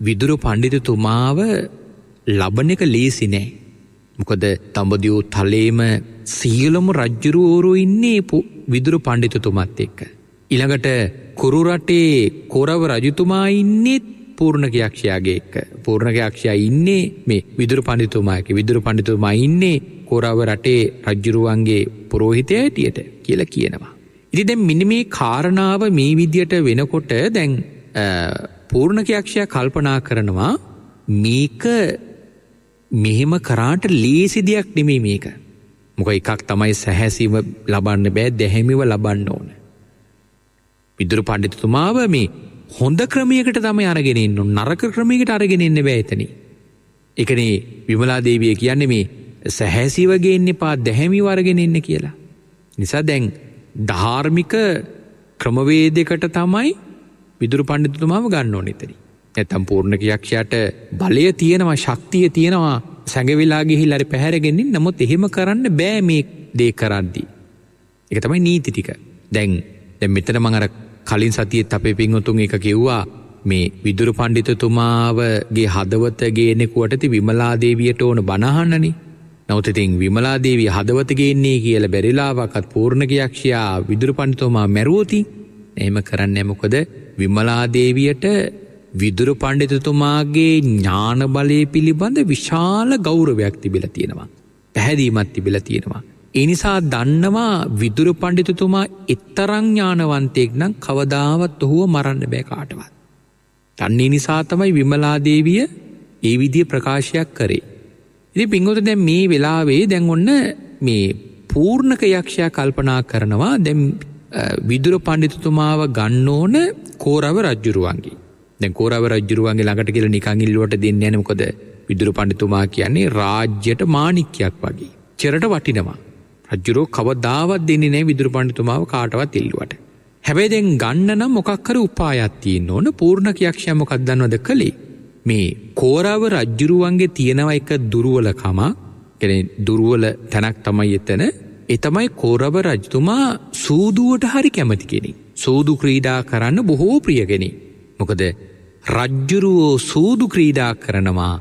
විදුරු පණ්ඩිතතුමාව ලබන එක ලේසි නෑ. මොකද තඹදියූ තලේම සියලොම රජ්ජුරුවෝරු ඉන්නේ විදුරු පණ්ඩිතතුමත් එක්ක. ඉළඟට කුරුරටේ කොරව රජතුමා ඉන්නෙත් පූර්ණකයක්ෂයාගේ එක්ක පූර්ණකයක්ෂයා ඉන්නේ මේ විදුරු පණිතුමායක විදුරු පණිතුමා ඉන්නේ කොරව රටේ රජ්ජුරුවන්ගේ පුරෝහිතය ඇටියට කියල කියනවා. ඉති දැන් මිනි මේ කාරණාව මේ විදියට වෙනකොට දැන් පූර්ණකයක්ෂය කල්පනා කරනවා මේක මෙහෙම කරාට ලේසිදයක් නෙමේ මේක. මොක එකක් තමයි සැහැසීම ලබන්න බෑ දැහැමිව ලබන්න ඕන. විදුරු පණ්ඩිතුමාව මේ හොඳ ක්‍රමයකට තම අරගෙනන්න නරක ක්‍රමයකට අරගෙනන්න බෑතන. එකනේ විමලාදේවිය කියන්නේ මේ සැහැසිවගේන්න පා දැහැමි වරගෙනන්න කියලා. නිසා දැන් ධාර්මික ක්‍රමවේදකට තමයි විදුරු පණ්ඩිතුමාම ගන්න ඕන එතරින්. නැත්තම් පූර්ණ යක්ෂයාට බලය තියෙනවා ශක්තිය තියෙනවා සැඟවෙලා ගිහිල්ලා හරි පැහැරගෙනින් නමුත් එහෙම කරන්න බෑ මේ දේ කරද්දී. ඒක තමයි නීති ටික. දැන් දැන් මෙතන මම අර කලින් සතියේත් අපේ පින්වතුන් එක කිව්වා මේ විදුරු පණ්ඩිතතුමාවගේ හදවත ගේනෙකුවට ති විමලා දේවියට ඕන බනහන්නනේ. නමුත් ඉතින් විමලා දේවිය හදවත ගේන්නේ කියලා බැරිලාවකත් පූර්ණ යක්ෂයා විදුරු පණ්ඩිතතුමා මැරුවොතින් එහෙම කරන්න මොකද විමලාදේවියට විදුර පණ්ඩිතතුමාගේ ඥානබලය පිළිබඳ විශාල ගෞරවයක් තිබිල තියෙනවා. පැහැදීමත් තිබිල තියෙනවා. එනිසා දන්නවා විදුර පණ්ඩිතතුමා එත්තරං ඥානවන්තයෙක් නම් කවදාවත් ඔහුව මරන්න බෑකාටවත්. තන්නේ නිසා තමයි විමලාදේවිය ඒ විදිය ප්‍රකාශයක් කරේ. ඉති පිංගොත දැ මේ වෙලාවේ දැන් ඔන්න මේ පූර්ණක යක්ෂයා කල්පනා කරනවා දැම් විදුර පණ්ඩිතුතුමාව ගන්න ඕන කෝරව රජ්ජුරුවන්ගේ දැ කෝරව රජ්ජුරුවන්ගේ ළඟට කියල නිකංගිල්ලුවට දෙන්න යනකොද විදුර පණ්ඩිතුමා කියන්නේ රාජ්‍යයට මානික්‍යයක් වගේ චෙරට වටිනවා රජ්ජුරෝ කවදාවත් දෙන්නේ නෑ විදුර පණ්ඩිතුමාව කාටවත් ඉල්ලුවට හැබැයි දෙෙන් ගන්න නම් මොකක්කර උපායත්තියෙන් ඕන පූර්ණ කියක්ෂය මොකක්දන්නවද කළේ මේ කෝරාව රජ්ජුරුවන්ගේ තියෙනව එක දුරුවලකමා කෙන දුරුවල තැනක් තමයි එතන එතමයි කෝරව රජතුමා සූදුවට හරි කැමති කෙනෙ. සූදු ක්‍රීඩා කරන්න බොහෝ ප්‍රියගෙනෙ. මොකද රජ්ජුරුවෝ සූදු ක්‍රීඩා කරනවා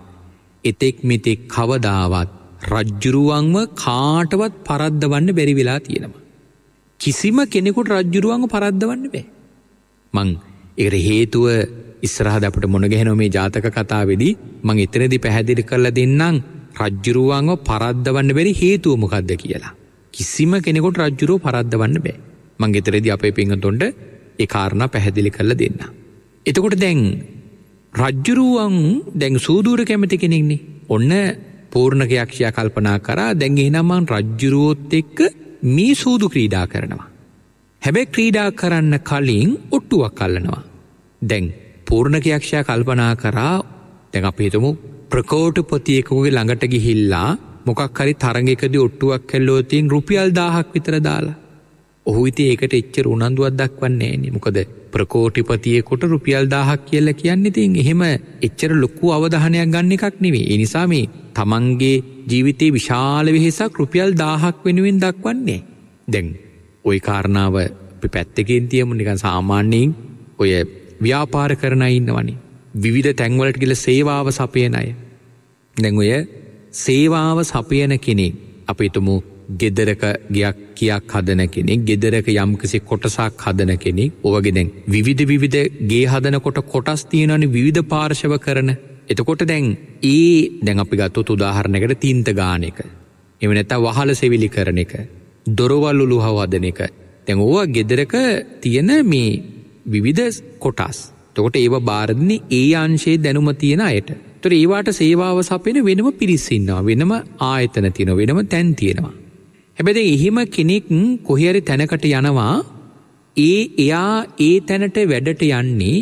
එතෙක් මෙතෙක් කවදාවත් රජ්ජුරුවන්ව කාටවත් පරද්දවන්න බැරි වෙලා තියෙනවා. කිසිම කෙනෙකුට රජ්ජුරුවන්ව පරද්දවන්න බෑ. මං එර හේතුව ඉස්රහද අපට මොනගැහැනො මේ ජාතක කතාවෙදි මං එතනදි පැහැදිරි කරලා දෙන්නම් රජ්ජුරුවන්ව පරද්දවන්න බැරි හේතුවමකක්ද කියලා. කිසිම කෙනෙකොට රජ්ජුරෝ පරද්දවන්න බෑ මංගෙතරදි අපේ පිංහතොන්ට එකාරණ පැහැදිලි කරල දෙන්න. එතකොට දැන් රජ්ජුරුවන් දැන් සූදූර කැමති කෙනෙක්නේ ඔන්න පූර්ණකයක්ෂයා කල්පනා කරා දැන්ගේ නම්මන් රජ්ජුරුවෝත් එක්ක මේ සූදු ක්‍රීඩා කරනවා. හැබැ ක්‍රීඩා කරන්න කලින් ඔට්ටුවක් කල්ලනවා. දැන් පූර්ණකයක්ෂයා කල්පනා කරා දැන් අපේතුමු ප්‍රකෝට් පොතියකුගේ ළඟට ගිහිල්ලා මොකක් හරි තරගෙකද ඔට්ටුවක් කැල්ලෝතින් රුපියල් දාහක් විතර දාලා ඔහු ඉති ඒකට එච්චර උනන්දුවත් දක්වන්නේ නි මොකද ප්‍රකෝටිපතියකොට රුපියල් දාහක් කියල්ල කියන්න ඉතින් එහෙම එච්චර ලොක්කු අවධානයක් ගන්න එකක් නෙවේ එනිසා මේ තමන්ගේ ජීවිතයේ විශාල වෙහෙසක් රුපියල් දාහක් වෙනුවෙන් දක්වන්නේ දැන් ඔය කාරණාව අපි පැත්තකෙන් තියමු නිකන් සාමාන්‍යයෙන් ඔය ව්‍යාපාර කරන ඉන්නවනි විවිධ තැන්වලට ගිල සේවාව සපයන අය දැන් ඔය සේවාව සපයන කෙනෙක් අපිතුමු ගෙදරක ගයක් කියක් හදන කෙනෙක් ගෙදරක යම්කිසි කොටසක් හදන කෙනෙක් ඕවගෙදැන් විවිධ විවිධ ගේ හදනකොට කොටස් තියෙනනි විධ පාර්ශව කරන එතකොට දැන් ඒ දැන් අපි ගත්තු උදාහරණකට තීන්ත ගාන එක එමනැතා වහල සෙවිලි කරන එක දොරවල් උළුහව හදන එක තැන් ඕවා ගෙදරක තියෙන මේ විවිධ කොටස් තකොට ඒව බාරධන්නේ ඒ අංශයේ දැනුම තියෙන අයට තොර ඒවාට සේවාව සපෙන වෙනම පිරිස්සින්නවා වෙනම ආයතන තියෙන වෙනම තැන් තියෙනවා. හැබැද එහෙම කෙනෙක් කොහරි තැනකට යනවා ඒ එයා ඒ තැනට වැඩට යන්නේ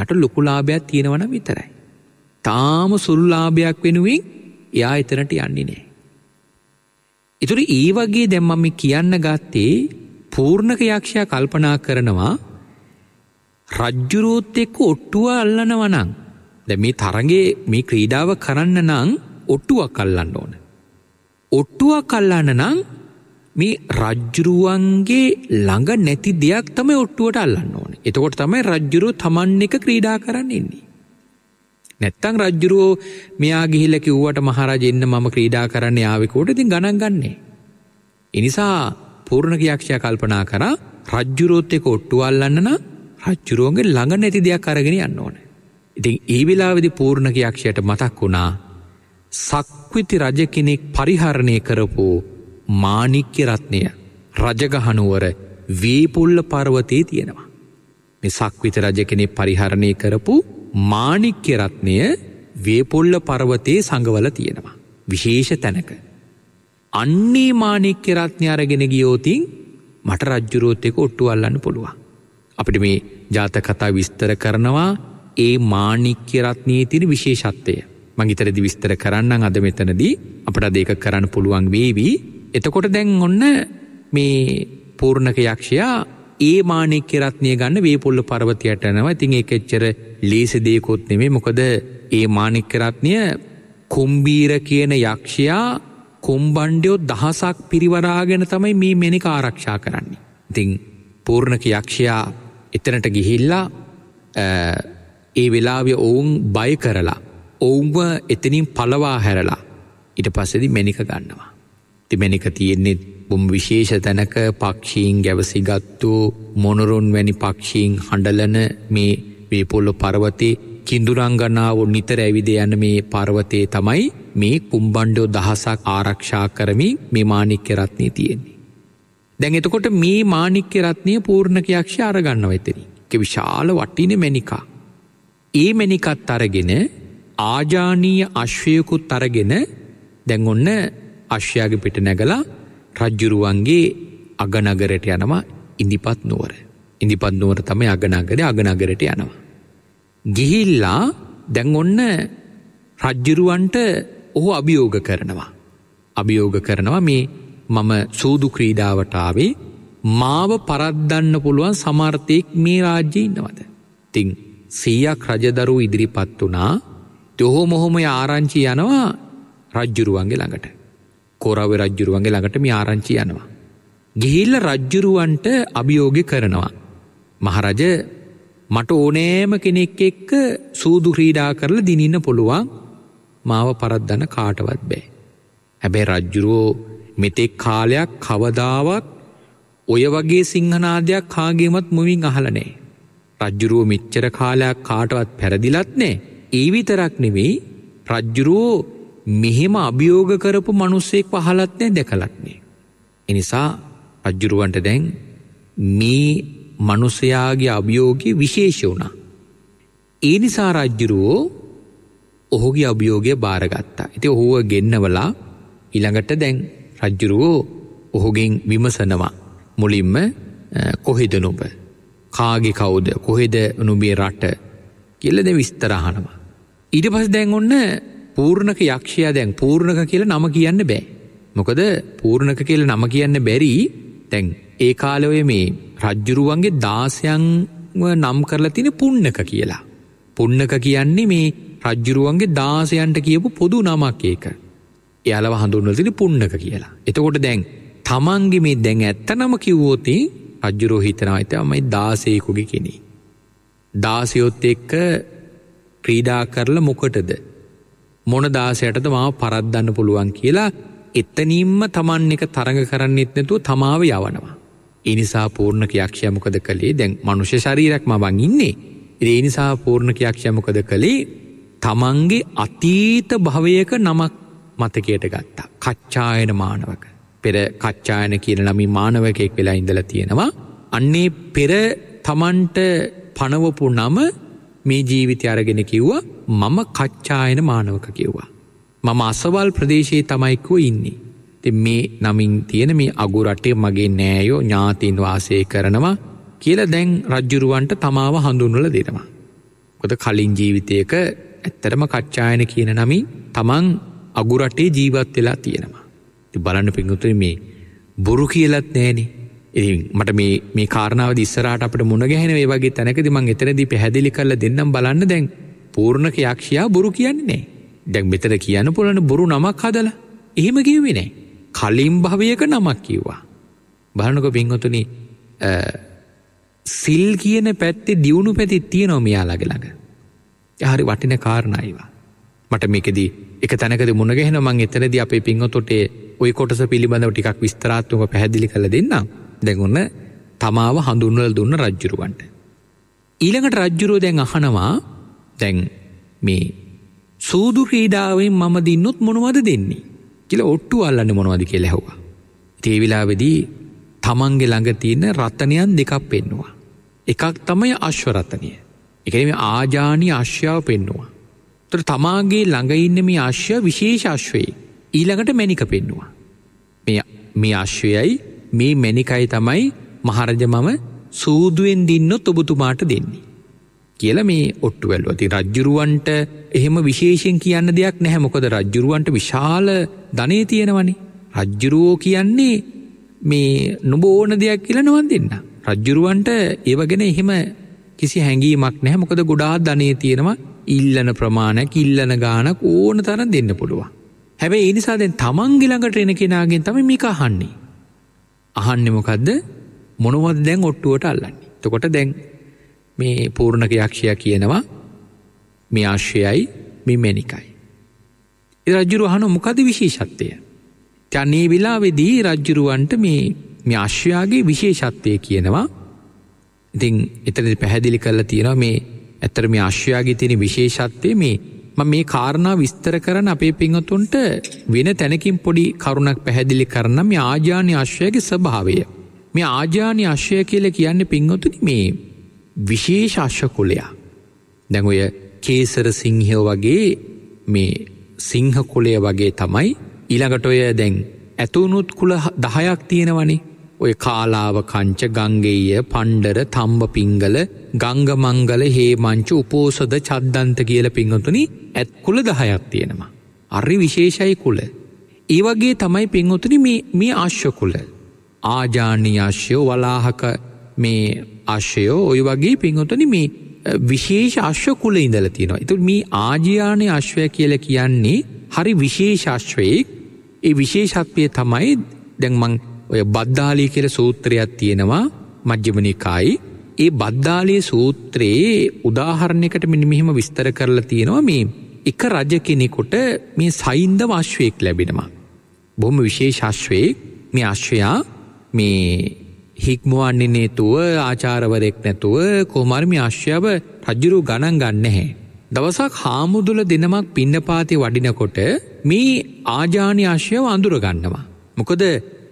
යට ලොකුලාභයක් තියෙනවන විතරයි. තාම සුල්ලාභයක් වෙනුවෙන් එයා එතනට යන්නේ නෑ. ඉතුරි ඒ වගේ දැම්මම කියන්න ගත්තේ පූර්ණක යක්ෂයා කල්පනා කරනවා රජ්ජුරෝත් එක්ක ඔට්ටුව අල්ලනවනං දැ මේ තරගේ මේ ක්‍රීඩාව කරන්න නං ඔට්ටුවක් කල්ලන්න ඕන. ඔට්ටුවක් කල්ලාන්න නං මේ රජ්ජුරුවන්ගේ ළඟ නැති දෙයක් තම ඔට්ටුවට අල්ලන්න ඕන එතකොට තමයි රජ්ජුරු තමන් එක ක්‍රීඩා කරන්න එන්නේ. නැත්තං රජ්ජුරුවෝ මෙයා ගිහිල කිව්වට මහරජ එන්න මම ක්‍රීඩා කරන්න යාවකෝට ඉතින් ගණන් ගන්නේ. එනිසා පූර්ණ කියක්ෂය කල්පනා කරා රජ්ජුරෝත් එක ඔට්ටුවල්ලන්නන රජ්ජුරුවන්ගේ ළඟ නැති දෙයක් අරගෙන යන්න ඕන. ඉතින් ඒ වෙලාවෙදි පූර්ණගයක්ෂයට මතක් වුණා සක්විති රජ කෙනෙක් පරිහරණය කරපු මානික්‍ය රත්නය රජගහනුවර වේපුල්ල පර්වතයේ තියෙනවා. මෙ සක්විත රජ කෙනෙක් පරිහරණය කරපු මානික්‍ය රත්නය වේපොල්ල පරවතයේ සඟවල තියෙනවා. විශේෂ තැනක. අන්නේ මානෙක්්‍ය රත්නය අරගෙන ගියෝතින් මට රජ්ජුරෝත් එක ඔට්ටු අල්ලන්න පුළුවන්. අපිට මේ ජාතකතා විස්තර කරනවා ඒ මානික්‍ය රත්නයේ තින විශේෂත්වය මගිතරදි විස්තර කරන්න අද මෙතනදී අපට දෙක කරන්න පුළුවන් වේවී එතකොට දැන් ඔන්න මේ පූර්ණක යක්ෂයා ඒ මානෙක්‍ය රත්නය ගන්න වේපොල්ල පරවතියට නවා ඉතින් ඒ එච්චර ලේසදයකොත් නෙමේ මොකද ඒ මානෙක්‍යරත්නය කුම්බීර කියන යක්ෂයා කොම්බණ්ඩයෝ දහසක් පිරිවරාගෙන තමයි මේ මෙනික ආරක්ෂා කරන්නේ. ඉතිං පූර්ණක යක්ෂයා එතනට ගිහිල්ලා ඒ වෙලාව්‍ය ඔවුන් බය කරලා ඔවුන්ව එතනින් පලවා හැරලා ඉට පසදි මැනික ගන්නවා. තිමැනික තියෙන්නේ බුම් විශේෂ තැනක පක්ෂීන් ගැවසිගත්තු මොනරුන් වැනි පක්ෂීන් හඬලන මේ වේපොල්ලො පරවතේ කින්දුරංගනාව නිතර ඇවිද යන මේ පර්වතයේ තමයි මේ කුම්බණ්ඩෝ දහසක් ආරක්ෂා කරමින් මේ මානික්‍ය රත්නය තියෙන්නේ. දැන් එතකොට මේ මානික්‍ය රත්නය පූර්ණකයක්ෂ අරගන්න වෙතෙන එක විශාල වටින මැනිකා ඒ මෙනිකත් අරගෙන ආජානීය අශ්වයකුත් අරගෙන දැන් ඔන්න අශ්‍යයාගේ පිට නැගලා රජ්ජුරුවන්ගේ අගනගරට යනවා ඉදිපත් නුවර. ඉදිපත් නුවර තමයි අගනගර අගනගරට යනවා. ගිහිල්ලා දැන් ඔන්න රජ්ජුරුවන්ට ඔහු අභියෝග කරනවා. අභියෝග කරනවා මේ මම සූදු ක්‍රීඩාවටාවේ මාව පරද්දන්න පුළුවන් සමාර්ථයෙක් මේ රාජ්‍ය ඉන්නවද. තිං සීයක් රජදරු ඉදිරිපත් වනා තොහෝ මොහොම ආරංචි යනවා රජ්ජුරුවන්ගේ ළඟට කොරව රජ්ජුරුවන්ගේ ළඟට මේ ආරංචි යනවා. ගිහිල්ල රජ්ජුරුවන්ට අභියෝග කරනවා. මහරජ මට ඕනෑම කෙනෙක් එක්ක සූදු ක්‍රීඩා කරල දිනින්න පුළුවන් මාව පරද්දන කාටවත් බෑ. හැබැයි රජ්ජුරුවෝ මෙතෙක් කාලයක් කවදාවත් ඔය වගේ සිංහනාදයක් කාගේමත් මුවින් අහලනේ. රජ්ජුරුවෝ මෙච්චර කාලයක් කාටවත් පැරදිලත් නෑ. ඒ විතරක් නෙවෙයි රජ්ජුරුවෝ මෙහෙම අභියෝග කරපු මනුස්සෙක් පහලත් නෑ දැකලත් නෑ. එනිසා රජ්ජුරුවන්ට දැන් මේ මනුසයාගේ අභියෝගය විශේෂ වුණා. ඒ නිසා රජ්ජුරුවෝ ඔහුගේ අභියෝගය භාරගත්තා. ඇති ඔහුව ගෙන්නවලා ඉළඟට දැන් රජ්ජුරුවෝ ඔහුගෙන් විමසනවා මුලින්ම කොහෙදනුප කාගෙ කවුද කොහෙද නුබේ රට කියලද විස්තරහනවා. ඉඩ පස් දැන් ඔන්න පූර්ණක යක්ෂයා දැන් පූර්ණක කියල නම කියන්න බෑ. මොකද පූර්ණක කියල නම කියන්න බැරි තැන් ඒ කාලවය මේ රජ්ජුරුවන්ගේ දාසයන් නම් කරලා තින පුන්නක කියලා. පුන්නක කියන්නේ මේ රජ්ජුරුවන්ගේ දාසයන්ට කියපු පොදු නමක් ඒක. එයාලව හඳුන්වලතින පුන්නක කියලා. එතකොට දැන් තමන්ගේ මේ දැන් ඇත්ත නම කිව්වෝතිී රජ්ජුරෝ හිතනවා ඇතමයි දාසයකුගේ කෙනෙ. දාසයොත් එක්ක ක්‍රීඩා කරල මොකටද. මොන දාසයටද මාව පරද්දන්න පුළුවන් කියලා එත්තනීම්ම තමන් එක තරඟ කරන්නෙත් නැතුව තමාව යවනවා. එනිසා පූර්ණකයක්ෂයමකද කළේ දැන් මනුෂ්‍ය ශරීරක් මබං ඉන්නේ. ඒ නිසා පූර්ණකයක්ෂයමකද කළේ තමන්ගේ අතීත භවයක නමක් මතකයට ගත්තා. කච්ඡායන මානවක. පෙර කච්ඡායන කියන නමි මානවකයෙක් වෙලා ඉඳල තියෙනවා. අන්නේ පෙර තමන්ට පනවපු නම මේ ජීවිතය අරගෙන කිව්වා මම කච්ඡායන මානවක කිව්වා. මම අසවල් ප්‍රදේශයේ තමයිකුව ඉන්නේ. ති මේ නමින් තියෙන මේ අගුරටේ මගේ නෑයෝ ඥාතීන් වාසය කරනවා කියල දැන් රජ්ජුරුවන්ට තමාව හඳුන්වල දෙනවා. කොද කලින් ජීවිතයක ඇත්තටම කච්ඡායන කියන නමින් තමන් අගුරටේ ජීවත් වෙලා තියෙනවා. බලන්න පින්ගුතුර මේ බොරු කියලත් නෑනේ. මට මේ කාරණාව දිස්සරට අපට මුණගැහනවේ වගේ තැනකද මං එතරදී පැහැදිලි කරල දෙන්නම් බලන්න දැන් පූර්ණක යක්ෂයා බොරු කියන්නේ දැන් මෙතර කියන්න පුලන බොරු නමක් හදල එහෙම කිව්විනේ. කලින් භවයක නමක් කිව්වා. බලනක පින්හොතුනි සිල් කියන පැත්තේ දියුණු පැති තිය නොමයාලගේ ළඟ. යහරි වටින කාරණයිවා. මට මේකෙදී එක තැනකද මුණගැහෙන මං එතනදී අපේ පින්හොතොටේ ඔය කොටස පිළිබඳව ටිකක් විස්තරාත්මක පැහැදිලි කළ දෙන්නම් දැගුන්න තමාව හඳුන්වල් දුන්න රජ්ජුරුවන්ට. ඊළඟට රජ්ජුරුව දැන් අහනවා දැන් මේ සූදු ක්‍රීඩාවෙන් මම දින්නුත් මොනවද දෙන්නේ කියල ඔට්ටු අල්ලන්න මොනවද කියලා ඇහවා. තේවිලාවෙදී තමන්ගේ ළඟ තියෙන රත්තනයන් දෙකක් පෙන්නවා. එකක් තමයි අශ්වරතනය එක මේ ආජානී අශ්‍යාව පෙන්නවා. තොර තමාගේ ළඟඉන්න මේ අශ්‍ය විශේෂ අශ්වයේ ඊළඟට මැනික පෙන්නවා. මේ අශ්වයයි මේ මැනිකයි තමයි මහරජ මම සූදුවෙන් දින්නොත් ඔබතුමාට දෙන්නේ. කියල මේ ඔට්ටු වැල්වති රජ්ජුරුවන්ට එහෙම විශේෂයෙන් කියන්න දෙයක් නැහැ මොකද රජ්ජුරුවන්ට විශාල ධනය තියෙනවනේ. රජ්ජුරුවෝ කියන්නේ මේ නොබ ඕන දෙයක් කියල නොවන් දෙන්න. රජ්ජුරුවන්ට ඒවගෙන එහෙම කිසි හැඟීමක් නැහැ මොකද ගොඩා ධනය තියෙනවා ඉල්ලන ප්‍රමාණයක් ඉල්ලන ගානක් ඕන තරන් දෙන්න පුළුවන්. හැබැයි ඒනිසා දැන් තමන්ගිළඟට එන කෙනගෙන් තම මික අහන්නේ. අහන්න මොකක්ද මොනවත් දැන් ඔට්ටුවට අල්ලන්නේ. තකොට දැන් මේ පූර්ණක යක්ෂය කියනවා මේ ආශ්‍යයයි මෙමැනිකයි. රජුරු හනු මොකද විශේෂත්වය. තැනේ වෙලා වෙදී රජ්ජුරුවන්ට මේ ම්‍යශ්‍යයාගේ විශේෂත්වය කියනවා ඉතිං එතන පැහැදිලි කරලා තියෙනවා මේ ඇතර මේ ආශ්‍යයාගේ තියෙන විශේෂත්වය මේ ම මේ කාරණා විස්තර කරන අපේ පිංහතුන්ට වෙන තැනකින් පොඩි කරුණක් පැහැදිලි කරනම් මේ ආජානය අශ්‍යයගේ ස්භාවය. මේ ආජානය අශ්‍යය කියල කියන්නේ පිංහතුන මේ විශේෂ අශ්‍යකුලයා. දැඟඔය කේසර සිංහෝ වගේ මේ සිංහකුලය වගේ තමයි ඊළඟට ඔය දැන් ඇතුනුත් කුල දහයක් තියෙනවනේ ඔය කාලාවකංච ගංගේය පණ්ඩර තම්බ පිංගල ගංගමංගල හේමංච උපෝසද චද්දන්ත කියල පිංහතුනි ඇත්කුල දහයක් තියෙනවා. අරි විශේෂයි කුල. ඒවගේ තමයි පිංහතුනි මේ අශ්‍යකුල. ආජානී අශ්‍යයෝ වලාහක මේ අශ්‍යයෝ ඔය වගේ පිංහතුනි මේ විශේෂ අශ්‍යකුල ඉඳල තියෙනවා. ඉතුර මේ ආජයානය අශ්වය කියල කියන්නේ හරි විශේෂාශ්වයෙක් ඒ විශේෂත්වය තමයි දැන්මං ඔය බද්ධාලය කියල සූත්‍රයක් තියෙනවා මජ්‍යමනිකායි ඒ බද්ධාලය සූත්‍රයේ උදාහරණයකට මිනිමිහිම විස්තර කරලා තියෙනවා මේ එක රජ කෙනෙකොට මේ සයින්ද වශ්වයෙක් ලැබෙනවා. බොහොම විශේෂශ්වයෙක් මේ අශ්වයා මේ හික්මුවන්නේ නේතුව ආචාරවරෙක් නැතුව කොමර්මි අශ්‍යාව රජ්ජුරු ගණන් ගන්නහැ. දවසක් හාමුදුල දෙනමක් පින්නපාති වඩිනකොට මේ ආජානි අශ්‍යව අඳුරගන්නවා. මොකද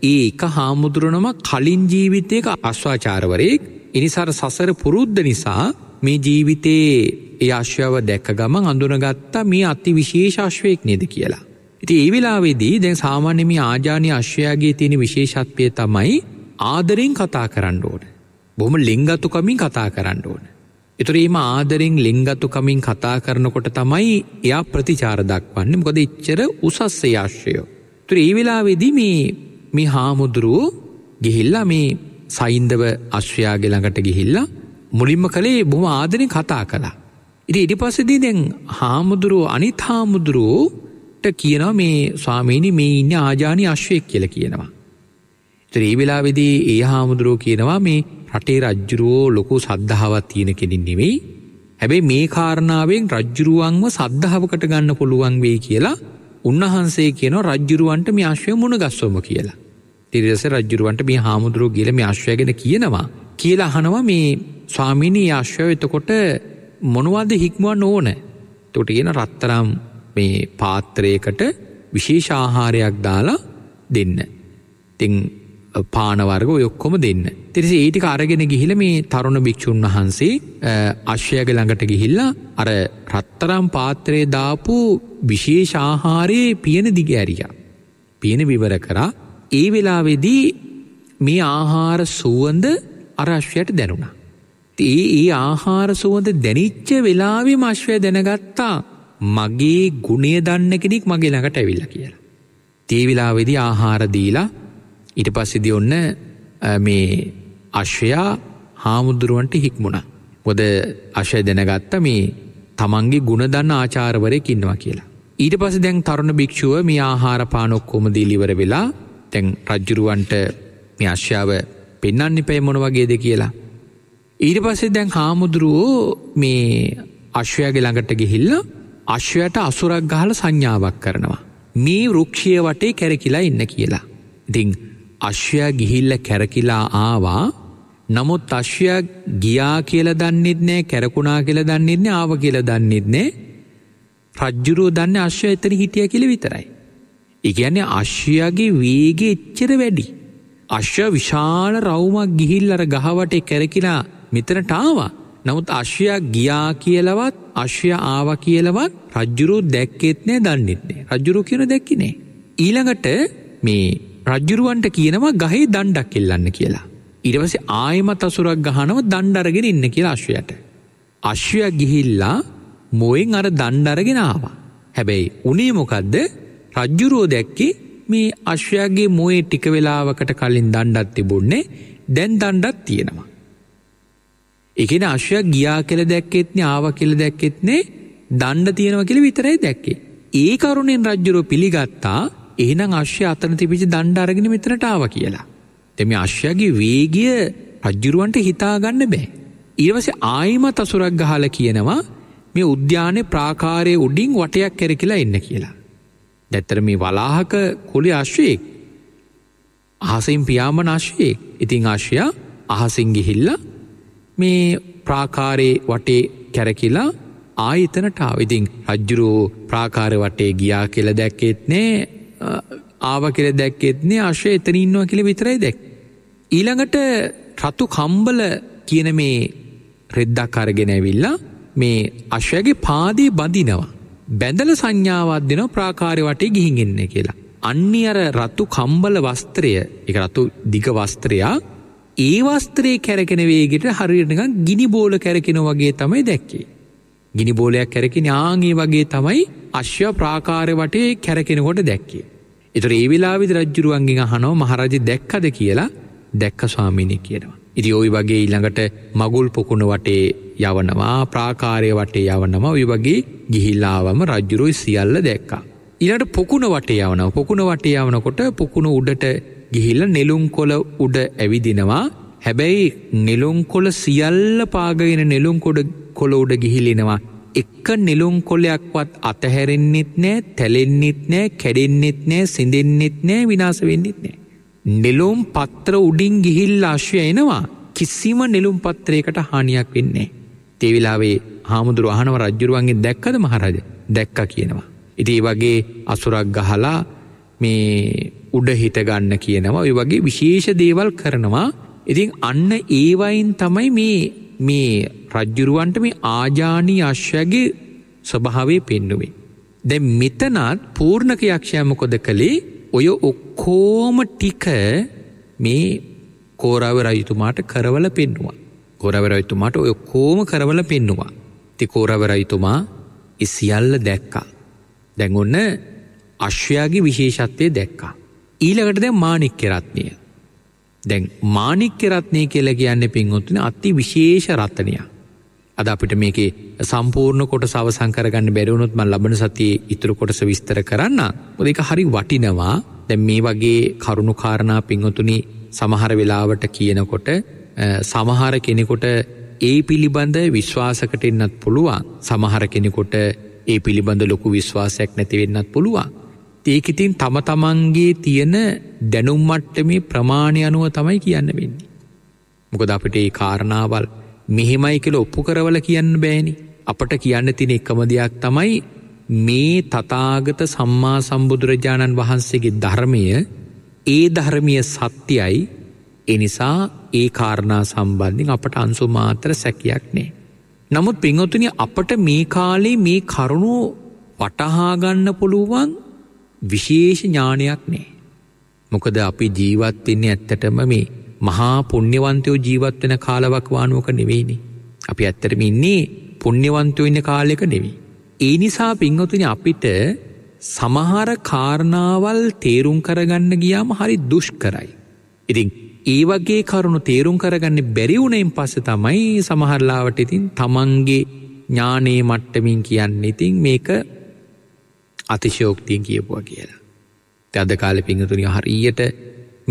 ඒ එක හාමුදුරනම කලින් ජීවිතයක අශ්වාචාරවරයෙක් එනිසාර සසර පුරුද්ධ නිසා මේ ජීවිතයේ ඒ අශ්‍යාව දැක්ක ගමන් අඳුනගත්තා මේ අති විශේෂාශ්වයෙක් නේද කියලා. ඉති ඒ වෙලාවේදී දැන් සාමාන්‍යම ආජානය අශ්වයාගේ තියෙන විශේෂත්වය තමයි ආදරෙන් කතා කරන්න ඕන. බොහොම ලිංගතුකමින් කතා කරන්න ඕන. එතුරීම ආදරෙන් ලිංගතුකමින් කතා කරනකොට තමයි එයා ප්‍රතිචාර දක්වන්නේ මොකද ඉච්චර උසස්සේ ආශ්‍රයෝ. තුර ඒ වෙලාවේදී මේ මේ හාමුදුරුවූ ගිහිල්ලා මේ සයින්දව අශ්වයාගේ ළඟට ගිහිල්ලා මුලින්ම කළේ බොහම ආදරෙන් කතා කළා. ඉති ඉඩි පසදී දැන් හාමුදුරුවෝ අනිත් හාමුදුරුවෝට කියනවා මේ ස්වාමීණි මේ ඉන්න ආජානී අශ්වයෙක් කියල කියනවා. ත්‍රී වෙලාවෙදී ඒ හාමුදුරුවෝ කියනවා මේ රටේ රජ්ජුරුවෝ ලොකු සද්ධාවත් තියෙන කෙනින් නෙවෙයි හැබැයි මේ කාරණාවෙන් රජ්ජුරුවන්ව සද්ධාවකට ගන්න පුළුවන් වෙයි කියලා උන්වහන්සේ කියන රජ්ජුරුවන්ට මේ අශ්වය මුණ ගස්වම කියලා. තිරිස රජ්ජුරුවන්ට මේ හාමුදුරුව කියල මේ ආශ්වය ගැන කියනවා. කියලා අහනවා මේ ස්වාමිණී ආශ්වය එතකොට මොනවාද හික්මුවන් ඕන. තොට කියන රත්තරම් මේ පාත්‍රයකට විශේෂාහාරයක් දාලා දෙන්න. තිං පානවර්ග ඔයොක්කොම දෙන්න. තිරිස ඒටි කාරගෙන ගිහිල මේ තරුණ භික්‍ෂූන් වහන්සේ අශ්‍යයග ළඟට ගිහිල්ලා අර රත්තරම් පාත්‍රයේ දාපු විශේෂාහාරයේ පියන දිග ඇරියා. පියන විවර කරා ඒ වෙලාවෙදී මේ ආහාර සුවඳ අරශ්වයට දැනුණා. ඒ ඒ ආහාර සුවඳ දැනිච්ච වෙලාවේ මශ්වය දැනගත්තා මගේ ගුණය දන්න කෙනෙක් මගේ ළඟට ඇවිල්ල කියලා. තේවෙලාවෙදි ආහාරදීලා ඉට පස්සිදි ඔන්න මේ අශ්වයා හාමුදුරුවන්ට හික්මුණ. ොද අශය දැනගත්ත මේ තමන්ගේ ගුණ දන්න ආචාරවරය කින්නවා කියලා. ඊට පස දැන් තරුණ භික්ෂුව මේ ආහාරපානොක්කොම දීලිවර වෙලා තැන් රජ්ජුරුවන්ට මේ අශ්‍යාව පෙන්න්නන්නි පැය මොන වගේද කියලා. ඊට පස්සේ දැන් හාමුදුරුවෝ මේ අශ්වයාගේ ළඟට ගිහිල්ල අශ්වයට අසුරක් ගහල සංඥාවක් කරනවා. මේ රෘක්ෂය වටේ කැරකිලා ඉන්න කියලා. දිං අශ්වයා ගිහිල්ල කැරකිලා ආවා නමුත් අශ්වයා ගියා කියල දන්නෙත්නෑ කැරකුණා කියල දන්නෙත්න ආව කියල දන්නෙත්නේ රජ්ජුරුව දන්න අශ්ව එතන හිටිය කියල විතරයි. ඒගැන්නේ අශ්‍යයාගේ වේගේ එච්චර වැඩි. අශ්‍ය විශාල රවුමක් ගිහිල් අර ගහවට කැරකිලා මෙතනටාවා. නමුත් අශ්‍යයා ගියා කියලවත් අශ්‍ය ආව කියලවත් රජ්ජුරු දැක්කෙත්නෑ දන්නෙත්නේ රජ්ජුරු කියන දැක්කිනේ. ඊළඟට මේ රජ්ජුරුවන්ට කියනවා ගහේ දණ්ඩක් එල්ලන්න කියලා. ඉරවස ආයමත් අසුරක් ගහනව දණ්ඩරගෙන ඉන්න කියලා අශ්වයට. අශ්වය ගිහිල්ලා මොයෙන් අර දණ්ඩරගෙන ආවා. හැබැයි උනේ මොකක්ද රජ්ජුරෝ දැක්කේ මේ අශ්වයාගේ මොයේ ටික වෙලාවකට කලින් දණ්ඩත් තිබුන්නේ දැන් දණ්ඩත් තියෙනවා. එකෙන අශ්වයක් ගියා කෙල දැක්කෙත්නේ ආව කෙල දැක්කෙත්නේ දණ්ඩ තියෙනව කෙළ විතරයි දැක්කේ. ඒ කරුණෙන් රජ්ජුරෝ පිළිගත්තා එහනම් අශ්‍ය අතන තිබිචි දණ්ඩ අරගෙන මෙතනට ආව කියලා. තෙම අශ්‍යගේ වේගිය රජ්ජුරුවන්ට හිතාගන්න බෑ. ඊවස ආයිම තසුරක් ගහල කියනවා මේ උද්‍යානය ප්‍රාකාරය උඩින් වටයක් කැර කියලා එන්න කියලා. දැත්තර මේ වලාහක කොලි අශ්වයෙක් අහසෙන් පියාමන අශ්වයෙක් ඉතිං ආශ්‍යයා අහසිංගිහිල්ල මේ ප්‍රාකාරයේ වටේ කැරකිලා ආයතනටා විදිං රජ්ජුරෝ ප්‍රාකාර වටේ ගියා කියල දැක්කෙත් නෑ ආව කියල දැක්කෙත්නේ අශ්‍ය එතනින්වා කියල විතරයි දැක්. ඊළඟට රතු කම්බල කියන මේ රෙද්දක් අරගෙනැවිල්ලා මේ අශ්වයගේ පාදී බඳිනවා. බැඳල සංඥාවක් දෙන ප්‍රාකාරය වටේ ගිහින් එන්නේ කියලා. අන්නේ අර රතු කම්බල වස්ත්‍රය එක රතු දිග වස්ත්‍රයා ඒ වස්ත්‍රයේ කැරකෙන වේගෙට හරියටකන් ගිනි බෝල කැරකෙන වගේ තමයි දැක්කේ. ගිනි බෝලයක් කැරකෙන ආගේ වගේ තමයි අශ්‍ය ප්‍රාකාරය වටේ කැරකෙනකොට දැක්කේ. එතුර ඒ වෙලාවිද රජ්ජුරුවන්ගෙන් අහනෝ මහරජ දැක්කද කියලා දැක්ක ස්වාමිනය කියනවා. ඉදි ඔයි වගේ ඊළඟට මගුල් පොකුණ වටේ යවනවා ප්‍රාකාරය වටේ යවනම ඔය වගේ ගිහිල්ලාවම රජ්ජුරුයි සියල්ල දැක්කා. ඉලට පොකුණ වටේ යවන පොකුණ වටේ යවනකොට පොකුණ උඩට ගිහිල්ල නෙලුම් කොල උඩ ඇවිදිනවා හැබැයි නෙලුම්කොල සියල්ල පාගගෙන නෙලුම්කොඩ කොළ උඩ ගිහිලෙනවා එක්ක නෙලුම් කොලයක්වත් අතහැරෙන්න්නෙත් නෑ තැලෙන්න්නෙත් නෑ කැඩෙන්න්නෙත් නෑ සිඳෙන්න්නෙත් නෑ විනාස වෙන්නෙත් නෑ. නෙලුම් පත්‍ර උඩින් ගිහිල් ආශ්වය එනවා කිසිම නෙලුම් පත්‍රයකට හානියක් වෙන්නේ. තේවිලාවේ හාමුදුරු අහනව රජ්ජුරුවන්ගේ දැක්කද මහරජ දැක්ක කියනවා. ඉති වගේ අසුරක් ගහලා මේ උඩහිතගන්න කියනවා ඔය වගේ විශේෂ දේවල් කරනවා ඉතින් අන්න ඒවයින් තමයි මේ මේ රජ්ජුරුවන්ට මේ ආජානී අශ්‍යගේ ස්වභාවේ පෙන්නුවේ. දැ මෙතනත් පූර්ණක යක්ෂයමකොද කළේ ඔය ඔක්කෝම ටික මේ කෝරාව රජතුමාට කරවල පෙන්නවා. කෝරවරයිතුමාට ඔය කෝම කරවල පෙන්නවා. ති කෝරවරයිතුමා ඉසිියල්ල දැක්කා. දැන් ඔන්න අශ්වයාගේ විශේෂත්වය දැක්කා. ඊළකට දැ මානික් කෙරත්නය. දැන් මානික් කෙරත්නය කියලා කියන්න පින්වොත්තුන අති විශේෂ රත්තනයක්. අද අපිට මේකේ සම්පූර්ණ කොට සවසංකරගන්න බැරවුණුත් මන් ලබන සතියේ ඉතුරු කොටස විස්තර කරන්න මොද එක හරි වටිනවා දැ මේ වගේ කරුණු කාරණා පිංහතුනි සමහර වෙලාවට කියනකොට සමහර කෙනෙකොට ඒ පිළිබඳ විශ්වාසකටෙන්න්නත් පුළුවන් සමහර කෙනෙකොට ඒ පිළිබඳ ලොකු විශ්වාසයක් නැතිවෙන්නත් පුළුවන්. ඒකඉතින් තම තමන්ගේ තියෙන දැනුම්මට්ට මේ ප්‍රමාණය අනුව තමයි කියන්න වෙන්නේ. මොකද අපට ඒ කාරණාවල් මෙහෙමයි කළ ඔප්පු කරවල කියන්න බෑනි අපට කියන්න තින එකම දෙයක් තමයි මේ තතාගත සම්මා සම්බුදුරජාණන් වහන්සේගේ ධර්මය ඒ ධර්මය සත්‍යයි එනිසා ඒ කාරණා සම්බන්ධින් අපට අන්සු මාතර සැකයක් නේ. නමුත් පිංහොතුනි අපට මේ කාලේ මේ කරුණු පටහාගන්න පුළුවන් විශේෂ ඥානයක් නේ. මොකද අපි ජීවත්වෙන්නේ ඇත්තටම මේ මහා පුුණ්‍යවන්තයෝ ජීවත්වෙන කාලවක්වානුවක නෙවෙයිනි. අපි ඇත්තටම ඉන්නේ පුුණ්‍යවන්තයෝ ඉන්න කාලෙක නෙවී. ඒ නිසා පිංහතුනි අපිට සමහර කාරණාවල් තේරුම් කරගන්න ගියාම හරි දුෂ් කරයි. ඉතින් ඒ වගේ කරුණු තේරුම් කරගන්න බැරිවුණයින් පස්ස තමයි සමහරලාවට ඉතින් තමන්ගේ ඥානයේ මට්ටමින් කියන්න ඉතින් මේක අතිශයෝක්තියෙන් කියපුවා කියලා. අද කාල පිංහතුනි හරියට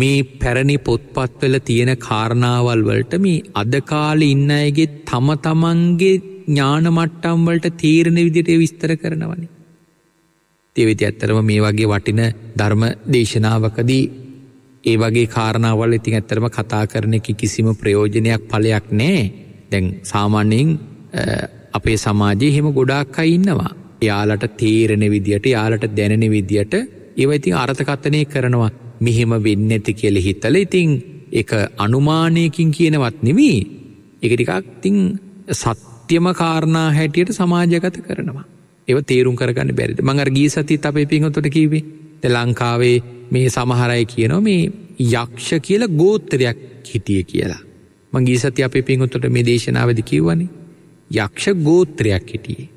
මේ පැරණි පොත්පත්වල තියෙන කාරණාවල් වලට මේ අදකාල ඉන්න අයගේ තම තමන්ගේ ඥානමට්ටම් වලට තීරණ විදිට විස්තර කරනවනි. තෙවිති ඇත්තරම මේ වගේ වටින ධර්ම දේශනාවකදී ඒ වගේ කාරණාවල් ඉතින් ඇත්තරම කතා කරන එක කිසිම ප්‍රයෝජනයක් පලයක් නෑ දැන් සාමාන්‍යයෙන් අපේ සමාජය හෙම ගොඩාක් අඉන්නවා යාලට තේරණ විදියට යාලට දැනෙන විදියට ඒවයිතින් අර්ථකත්තනය කරනවා මෙහෙම වෙන්න ඇති කියල හිතල ඉතිං එක අනුමානයකින් කියනවත් නෙමී එකටිකක් තිං සත්‍යම කාරණා හැටියට සමාජගත කරනවා ඒව තේරුම් කරගන්න බැරිද මඟර ගී සතිත් අපේ පිහොතොට කිවේ ද ලංකාවේ මේ සමහරයි කියනො මේ යක්ෂ කියල ගෝත්තරයක් හිටිය කියලා. මගේ සති අපේ පින්ගුත්තට මේ දේශනාවද කිව්වනි යක්ෂ ගෝත්‍රයක් හිටියේ.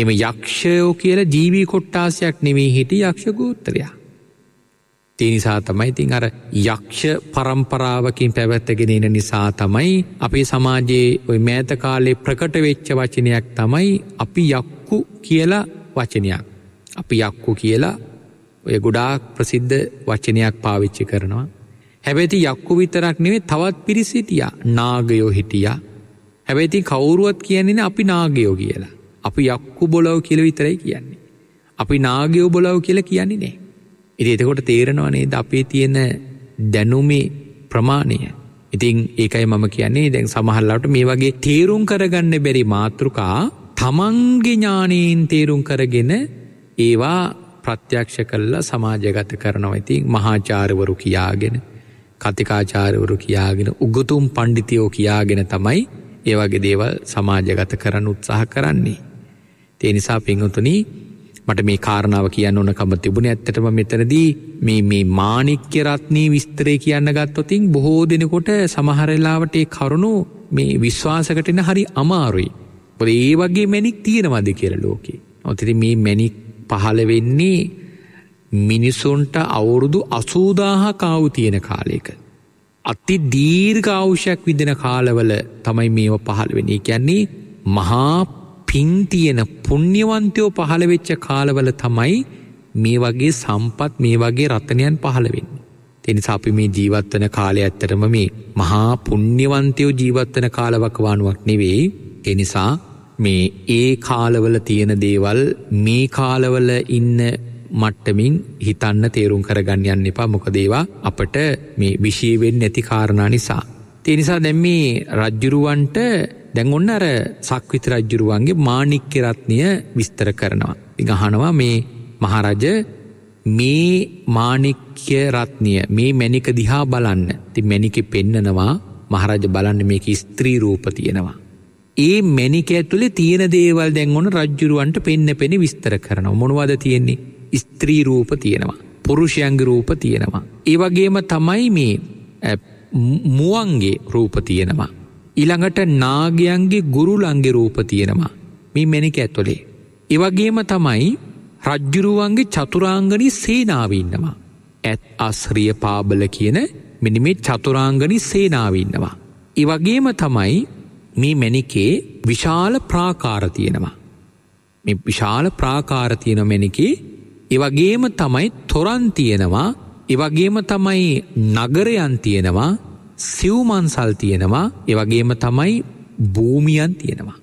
එම යක්ෂයෝ කියල ජීවී කොට්ටාසයක් නෙමේ හිටි යක්ෂ ගෝත්‍රයා. තිනිසා තමයි ඉතිං අර යක්ෂ පරම්පරාවකින් පැවැත්තගෙනෙන නිසා තමයි අපේ සමාජයේ ඔය මෑතකාලේ ප්‍රකට වෙච්ච වචනයක් තමයි අපි යක්කු කියලා වචනයක්. අපි යක්කු කියලා ඔය ගොඩාක් ප්‍රසිද්ධ වචනයක් පාවිච්චි කරනවා. හැබැති යක්කු විතරක් නෙවේ තවත් පිරිසිටිය නාගයෝ හිටිය. හැබැති කවුරුවත් කියන්නේෙන අපි නාගයෝ කියලා. අපි යක්කු බොලව කියල විතරයි කියන්නේ. අපි නාගයෝ බොලව කියල කියන්නේ නෑ. ඉති එතකොට තේරෙනවනේ ද අපේ තියෙන දැනුමේ ප්‍රමාණය. ඉතිං ඒකයි මම කියන්නේ දැන් සමහල්ලාට මේ වගේ තේරුම් කරගන්න බැරි මාතෘකා තමන්ගේ ඥානයෙන් තේරුම් කරගෙන ඒවා ප්‍රත්‍යක්ෂ කල්ලා සමාජගත කරනවා ඉතින් මහාචාරවරු කියාගෙන කතිකාචාරවරු කියාගෙන උගතුම් පණ්ඩිතියෝ කියාගෙන තමයි ඒවගේ දේවල් සමාජගත කරන්න උත්සාහ කරන්නේ. තේ නිසා පිංහතුනි මට මේ කාරණාව කියන්න ඕනකම තිබුණ ඇත්තටම මෙතනදී මේ මේ මානික්‍ය රත්නී විස්තරය කියන්න ගත්තොතින් බොහෝ දෙනකොට සමහරලාවට ඒ කරුණු මේ විශ්වාසකටන හරි අමාරුයි. ඒ වගේ මැනික් තියෙනවද කියර ලෝකේ. ඔතිරි මේ මැනික් පහළ වෙන්නේ මිනිසුන්ට අවුරුදු අසූදාහා කාවු තියෙන කාලයක. අති දීර්ඝාවුෂයක් විදෙන කාලවල තමයි මේව පහළ වෙන කියන්නේ මහා පින්තියන පුුණ්්‍යවන්තයෝ පහළවෙච්ච කාලවල තමයි මේ වගේ සම්පත් මේ වගේ රත්තනයන් පහළවෙන්න. එනිසා අපි මේ ජීවත්වන කාලය ඇත්තරම මේ මහා පුුණ්්‍යවන්තයෝ ජීවත්වන කාලවකවානුවක් නෙවෙයි එනිසා මේ ඒ කාලවල තියෙන දේවල් මේ කාලවල ඉන්න මට්ටමින් හිතන්න තේරුම් කරගන්න යන්න එපා මොකදේවා අපට මේ විශීවෙන් නැති කාරණා නිසා. තිනිසා දැම්ම රජ්ජුරුවන්ට දැන් ඔන්න අර සක්විත රජ්ජුරුවන්ගේ මානික්්‍යරත්නය විස්තර කරනවා. ඉගහනවා මේ මහරජ මේ මානික්්‍ය රත්නය මේ මැනික දිහා බලන්න ති මැනිකෙ පෙන්නනවා මහරජ බලන්න මේක ස්ත්‍රී රූප තියෙනවා. ඒ මැනික ඇතුළේ තියෙන දේවල් දැන් ඕන රජ්ජුරුවන්ට පෙන්න පෙන විස්තර කරන මොනවද තියෙන්නේ ස්ත්‍රී රූප තියෙනවා පුරුෂයංග රූප තියෙනවා ඒවගේම තමයි මේ මුවන්ගේ රූප තියෙනවා ඉළඟට නාගයන්ගේ ගුරුලංගේ රූප තියෙනවා මේ මැනික ඇතුළේ එවගේම තමයි රජ්ජුරුවන්ගේ චතුරාංගනි සේනාවන්නවා ඇත් අස්රිය පාබල කියන මිනිමේ චතුරාංගනි සේනාවන්නවා. ඉවගේම තමයි මේ මැනිකේ විශාල ප්‍රාකාර තියෙනවා. මේ විශාල ප්‍රාකාර තියෙන මැනිකේ එවගේම තමයි තොරන් තියෙනවා එවගේම තමයි නගරයන් තියෙනවා සිව්මන්සල් තියෙනවා එවගේම තමයි භූමියන් තියෙනවා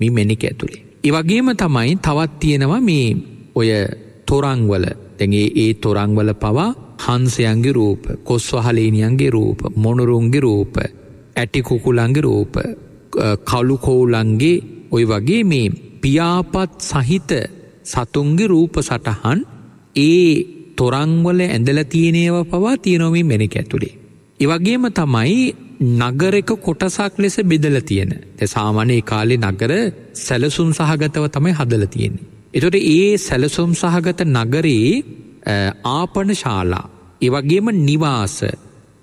මේ මෙනික ඇතුළේ. එවගේම තමයි තවත් තියෙනවා මේ ඔය තොරංවල තැගේ ඒ තොරංවල පවා හන්සයන්ගේ රූප කොස්වහලේනියන්ගේ රූප මොනුරුන්ගේ රූප ඇටිකුකුලන්ගේ රූප කලුකෝලන්ගේ ඔය වගේ මේ පියාපත් සහිත සතුන්ගේ රූප සටහන් ඒ තොරංවල ඇඳල තියනේව පවා තියනොමී මෙනෙක ඇතුළේ. එවගේම තමයි නගරක කොටසක් ලෙස බෙදල තියෙන. සාමානයේ කාලෙ නගර සැලසුම් සහගතව තමයි හදල තියෙන්නේ. එතොට ඒ සැලසුම් සහගත නගරයේ ආපන ශාලා. එවගේම නිවාස.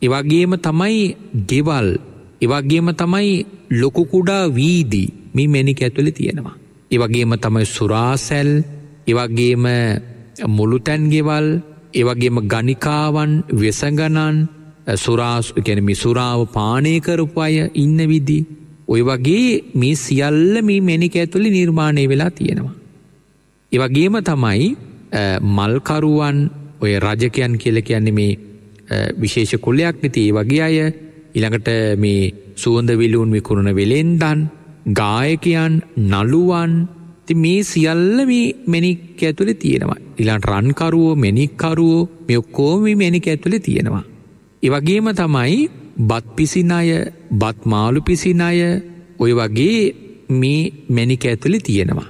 එවගේම තමයි ගෙවල් එවගේම තමයි ලොකුකුඩා වීදී මේ මැනික ඇතුළි තියෙනවා. එවගේම තමයි සුරාසැල් එවගේම මුළුතැන්ගෙවල් එවගේම ගනිකාවන් වෙසගණන් සුරාස්ගැනමි සුරාව පානයකරපු අය ඉන්න විදි. ඔය වගේ මේ සියල්ල මේ මෙනික ඇතුළි නිර්මාණය වෙලා තියෙනවා. එවගේම තමයි මල්කරුවන් ඔය රජකයන් කියල කියන්නේ මේ විශේෂ කුල්ලයක් නති ඒ වගේ අය ඉළඟට මේ සුවඳ විලූන් විකුණන වෙළෙන්දන් ගායකයන් නළුවන් ති මේ සියල්ල මේ මෙනික් ඇතුළේ තියෙනවා. ඉලාට රන්කරුවෝ මෙනික්කරුවෝ මෙඔක්කෝමි මෙනික ඇතුළේ තියෙනවා. එවගේම තමයි බත් පිසින අය බත් මාළු පිසින අය ඔය වගේ මේ මැනික ඇතුලි තියෙනවා.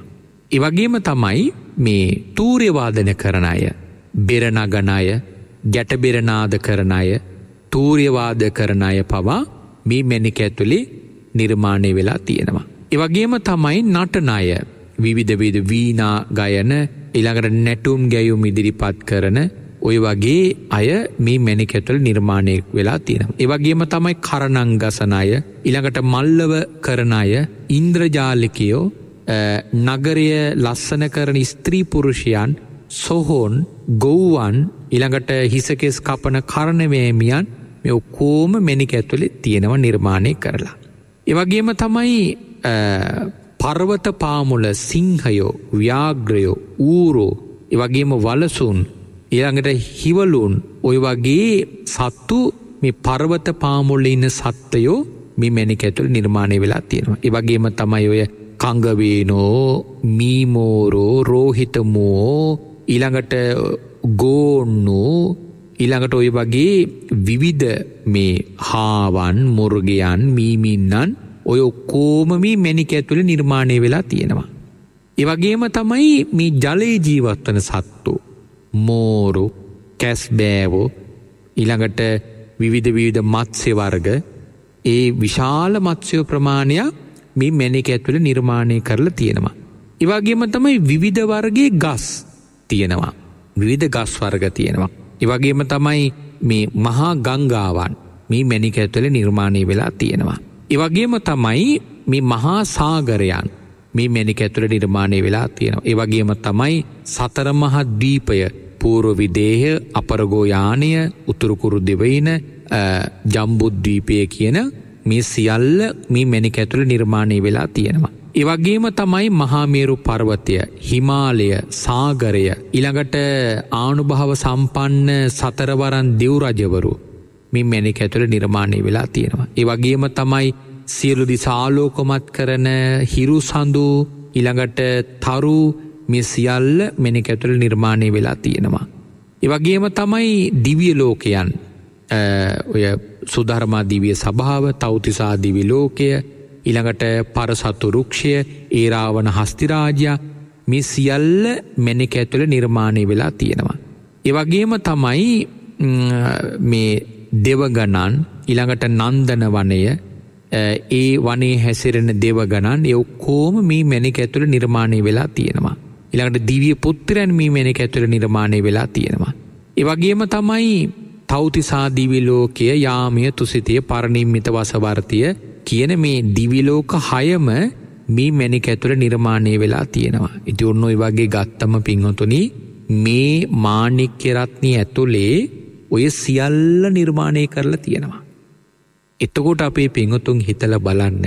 එවගේම තමයි මේ තූරයවාදන කරන අය බෙරනගන අය ගැටබෙරනාද කරන අය තූර්යවාද කරන අය පවා මේ මැනික ඇතුළේ නිර්මාණය වෙලා තියෙනවා. එවගේම තමයි නටනාය විවිධවිද වීනා ගයන ඉළඟට නැටුම් ගැයුම් ඉදිරිපත් කරන ඔය වගේ අය මේ මැනිකැටල් නිර්මාණයක් වෙලා තියෙන. ඒවගේම තමයි කරණං ගසනය ඉළඟට මල්ලව කරණය ඉන්ද්‍රජාලිකයෝ නගරය ලස්සන කරන ස්ත්‍රීපුරුෂයන් සොහෝන් ගොව්වන් ඉළඟට හිසකෙස් කපන කරණවේමියන් මේ ඔක්කෝම මෙනික ඇතුලේ තියෙනව නිර්මාණය කරලා. එවගේම තමයි පර්වත පාමුල සිංහයෝ ව්‍යාග්‍රයෝ ඌරෝ එවගේම වලසුන් ඊළඟට හිවලුන් ඔය වගේ සත්තු මේ පර්වත පාමුල්ල ඉන්න සත්තයෝ මේ මැනික ඇතුළ නිර්මාණය වෙලා තියෙනවා. එවගේම තමයි ඔය කංගවේනෝ මීමෝරෝ රෝහිතමෝ ඊළඟට ගෝන්නු ඊළඟට ඔය වගේ විවිධ මේ හාවන් මුර්ගයන් මීමින්නන් ඔය ඔක්කෝම මේ මැනික ඇතුළ නිර්මාණය වෙලා තියෙනවා. එවගේම තමයි මේ ජලයේ ජීවත්වන සත්තු මෝරු කැස්බෑවෝ ඉළඟට විවිධ විවිධ මත්ස්‍ය වර්ග ඒ විශාල මත්ස්‍යෝ ප්‍රමාණයක් මේ මැනික ඇතුළ නිර්මාණය කරලා තියෙනවා. එවාගේම තමයි විවිධ වර්ගේ ගස් තියෙනවා. විවිධ ගස් වර්ග තියෙනවා. එවගේම තමයි මේ මහා ගංගාවන් මේ මැනික ඇතුළ නිර්මාණය වෙලා තියෙනවා. එවගේම තමයි මේ මහා සාගරයන් මේ මැනික ඇතුළ නිර්මාණය වෙලා තියෙනවා. එවගේම තමයි සතරමහා දීපය පූරොවිදේහ අපරගෝයානය උතුරුකුරු දෙවයින ජම්බුද්ධීපය කියන මේ සියල්ල මේ මැනික ඇතුළ නිර්මාණය වෙලා තියෙනවා. එවගේම තමයි මහාමේරු පර්වතය හිමාලය සාගරය ඉළඟට ආනුභාව සම්පන්න සතරවරන් දෙව්රජවරු මෙ මැනෙක් ඇතුළ නිර්මාණය වෙලා තියෙනවා. එවගේම තමයි සියලු දිසාලෝකොමත් කරන හිරු සඳු ඉළඟට තරු මෙසිියල්ල මෙනෙක් ඇතුළ නිර්මාණය වෙලා තියෙනවා. එවගේම තමයි දිවිය ලෝකයන් ඔය සුධර්මා දිවිය සභාව තෞතිසා දිවි ලෝකය ඉළඟට පරසත්තු රුක්ෂය ඒරාවන හස්තිරාජ්‍ය මේ සියල්ල මැනෙක ඇතුළ නිර්මාණය වෙලා තියෙනවා. එවගේම තමයි මේ දෙවගණන් ඉළඟට නන්දන වනය ඒ වනේ හැසිරෙන දෙවගණන් එඔක්කෝම මේ මැනෙක ඇතුළ නිර්මාණය වෙලා තියෙනවා. ඉළඟට දිවිය පුත්තරැන් මේ මැනෙක ඇතුළ නිර්මාණය වෙලා තියෙනවා. එවගේම තමයි තෞතිසාදිවිලෝකය යාමය තුසිතය පරණින්මිත වසවර්තිය කියන මේ දිවිලෝක හයම මේ මැනික ඇතුළ නිර්මාණය වෙලා තියෙනවා. ඉති ඔන්න ඔයි වගේ ගත්තම පින්හොතුනි මේ මානෙක්‍යරත්නී ඇතුළේ ඔය සියල්ල නිර්මාණය කරලා තියෙනවා. එතකොට අපේ පිංහතුන් හිතල බලන්න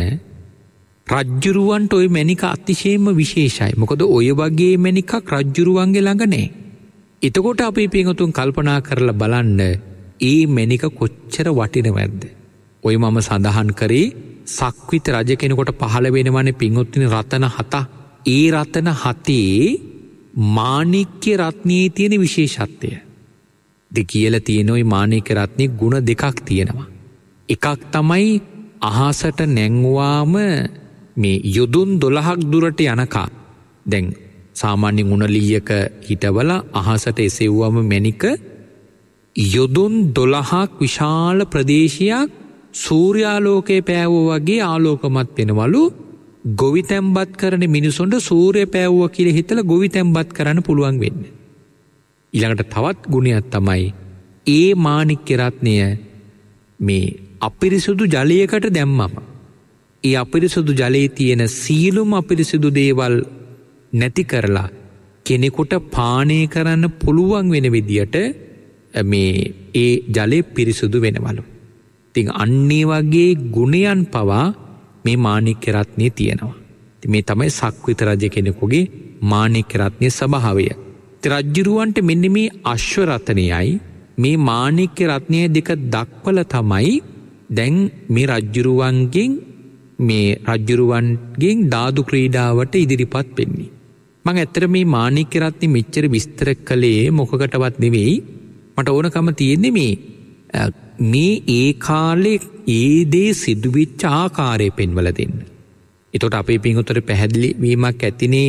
රජ්ජුරුවන්ට ඔය මැනික අතිශයම විශේෂයි මොකද ඔය වගේ මැනිකක් රජ්ජුරුවන්ගේ ළඟනේ. එතකොට අපේ පිංහතුන් කල්පනා කරලා බලන්න ඒ මැනික කොච්චර වටිනවැද්ද. ඔය මම සඳහන් කරේ සක්විත රජ කෙනකොට පහළ වෙනවන පින්වොත්තින රතන හතා ඒ රතන හතේ මානෙක්්‍ය රත්නයේ තියෙන විශේෂත්වය. දෙ කියල තියෙනොයි මානයක රත්නය ගුණ දෙකක් තියෙනවා. එකක් තමයි අහසට නැංවාම මේ යුදුන් දොළහක් දුරට යනකා දැන් සාමාන්‍ය ගුණලීයක හිටවල අහසට එසෙව්වම මැනික යොදුන් දොළහක් විශාල ප්‍රදේශයක් සූර්යාලෝකයේ පෑවෝ වගේ ආලෝකමත් වෙනවලු ගොවි තැම්බත් කරන මිනිසුන්ට සූරය පෑව්ව කියල හිතල ගොවි තැම්බත් කරන්න පුළුවන් වෙන්න. ඉළඟට තවත් ගුණයක් තමයි ඒ මානික්‍යරත්නය මේ අපිරිසුදු ජලයකට දැම්මම. ඒ අපිරිසුදු ජලයේ තියෙන සීලුම් අපිරිසිදු දේවල් නැති කරලා කෙනෙකුට පානය කරන්න පුළුවන් වෙන විදියට මේ ඒ ජලය පිරිසුදු වෙනවලු. ඉතින් අන්නේ වගේ ගුණයන් පවා මේ මාණික්‍ය රත්නයේ තියෙනවා. ඉතින් මේ තමයි සක්විත රජ කෙනෙකුගේ මාණික්‍ය රත්නයේ ස්වභාවය. ඉතින් රජුරවන්ට මෙන්න මේ අශ්ව රතනයයි මේ මාණික්‍ය රත්නයේ දෙක දක්වල තමයි දැන් මේ රජුරවන්ගෙන් මේ රජ්ජුරුවන්ගෙන් දාදු ක්‍රීඩාවට ඉදිරිපත් වෙන්නේ. මං ඇත්තර මේ මානික්‍යරත්නි මෙච්චර විස්තර කළේ මොකකටවත් නෙවෙයි මට ඕනකම තියෙන්නේ මේ මේ ඒ කාලෙ ඒදේ සිදුවිච්ච ආකාරය පෙන්වල දෙන්න. එතොට අපේ පින්හොතර පැහැදිලිවීමක් ඇතිනේ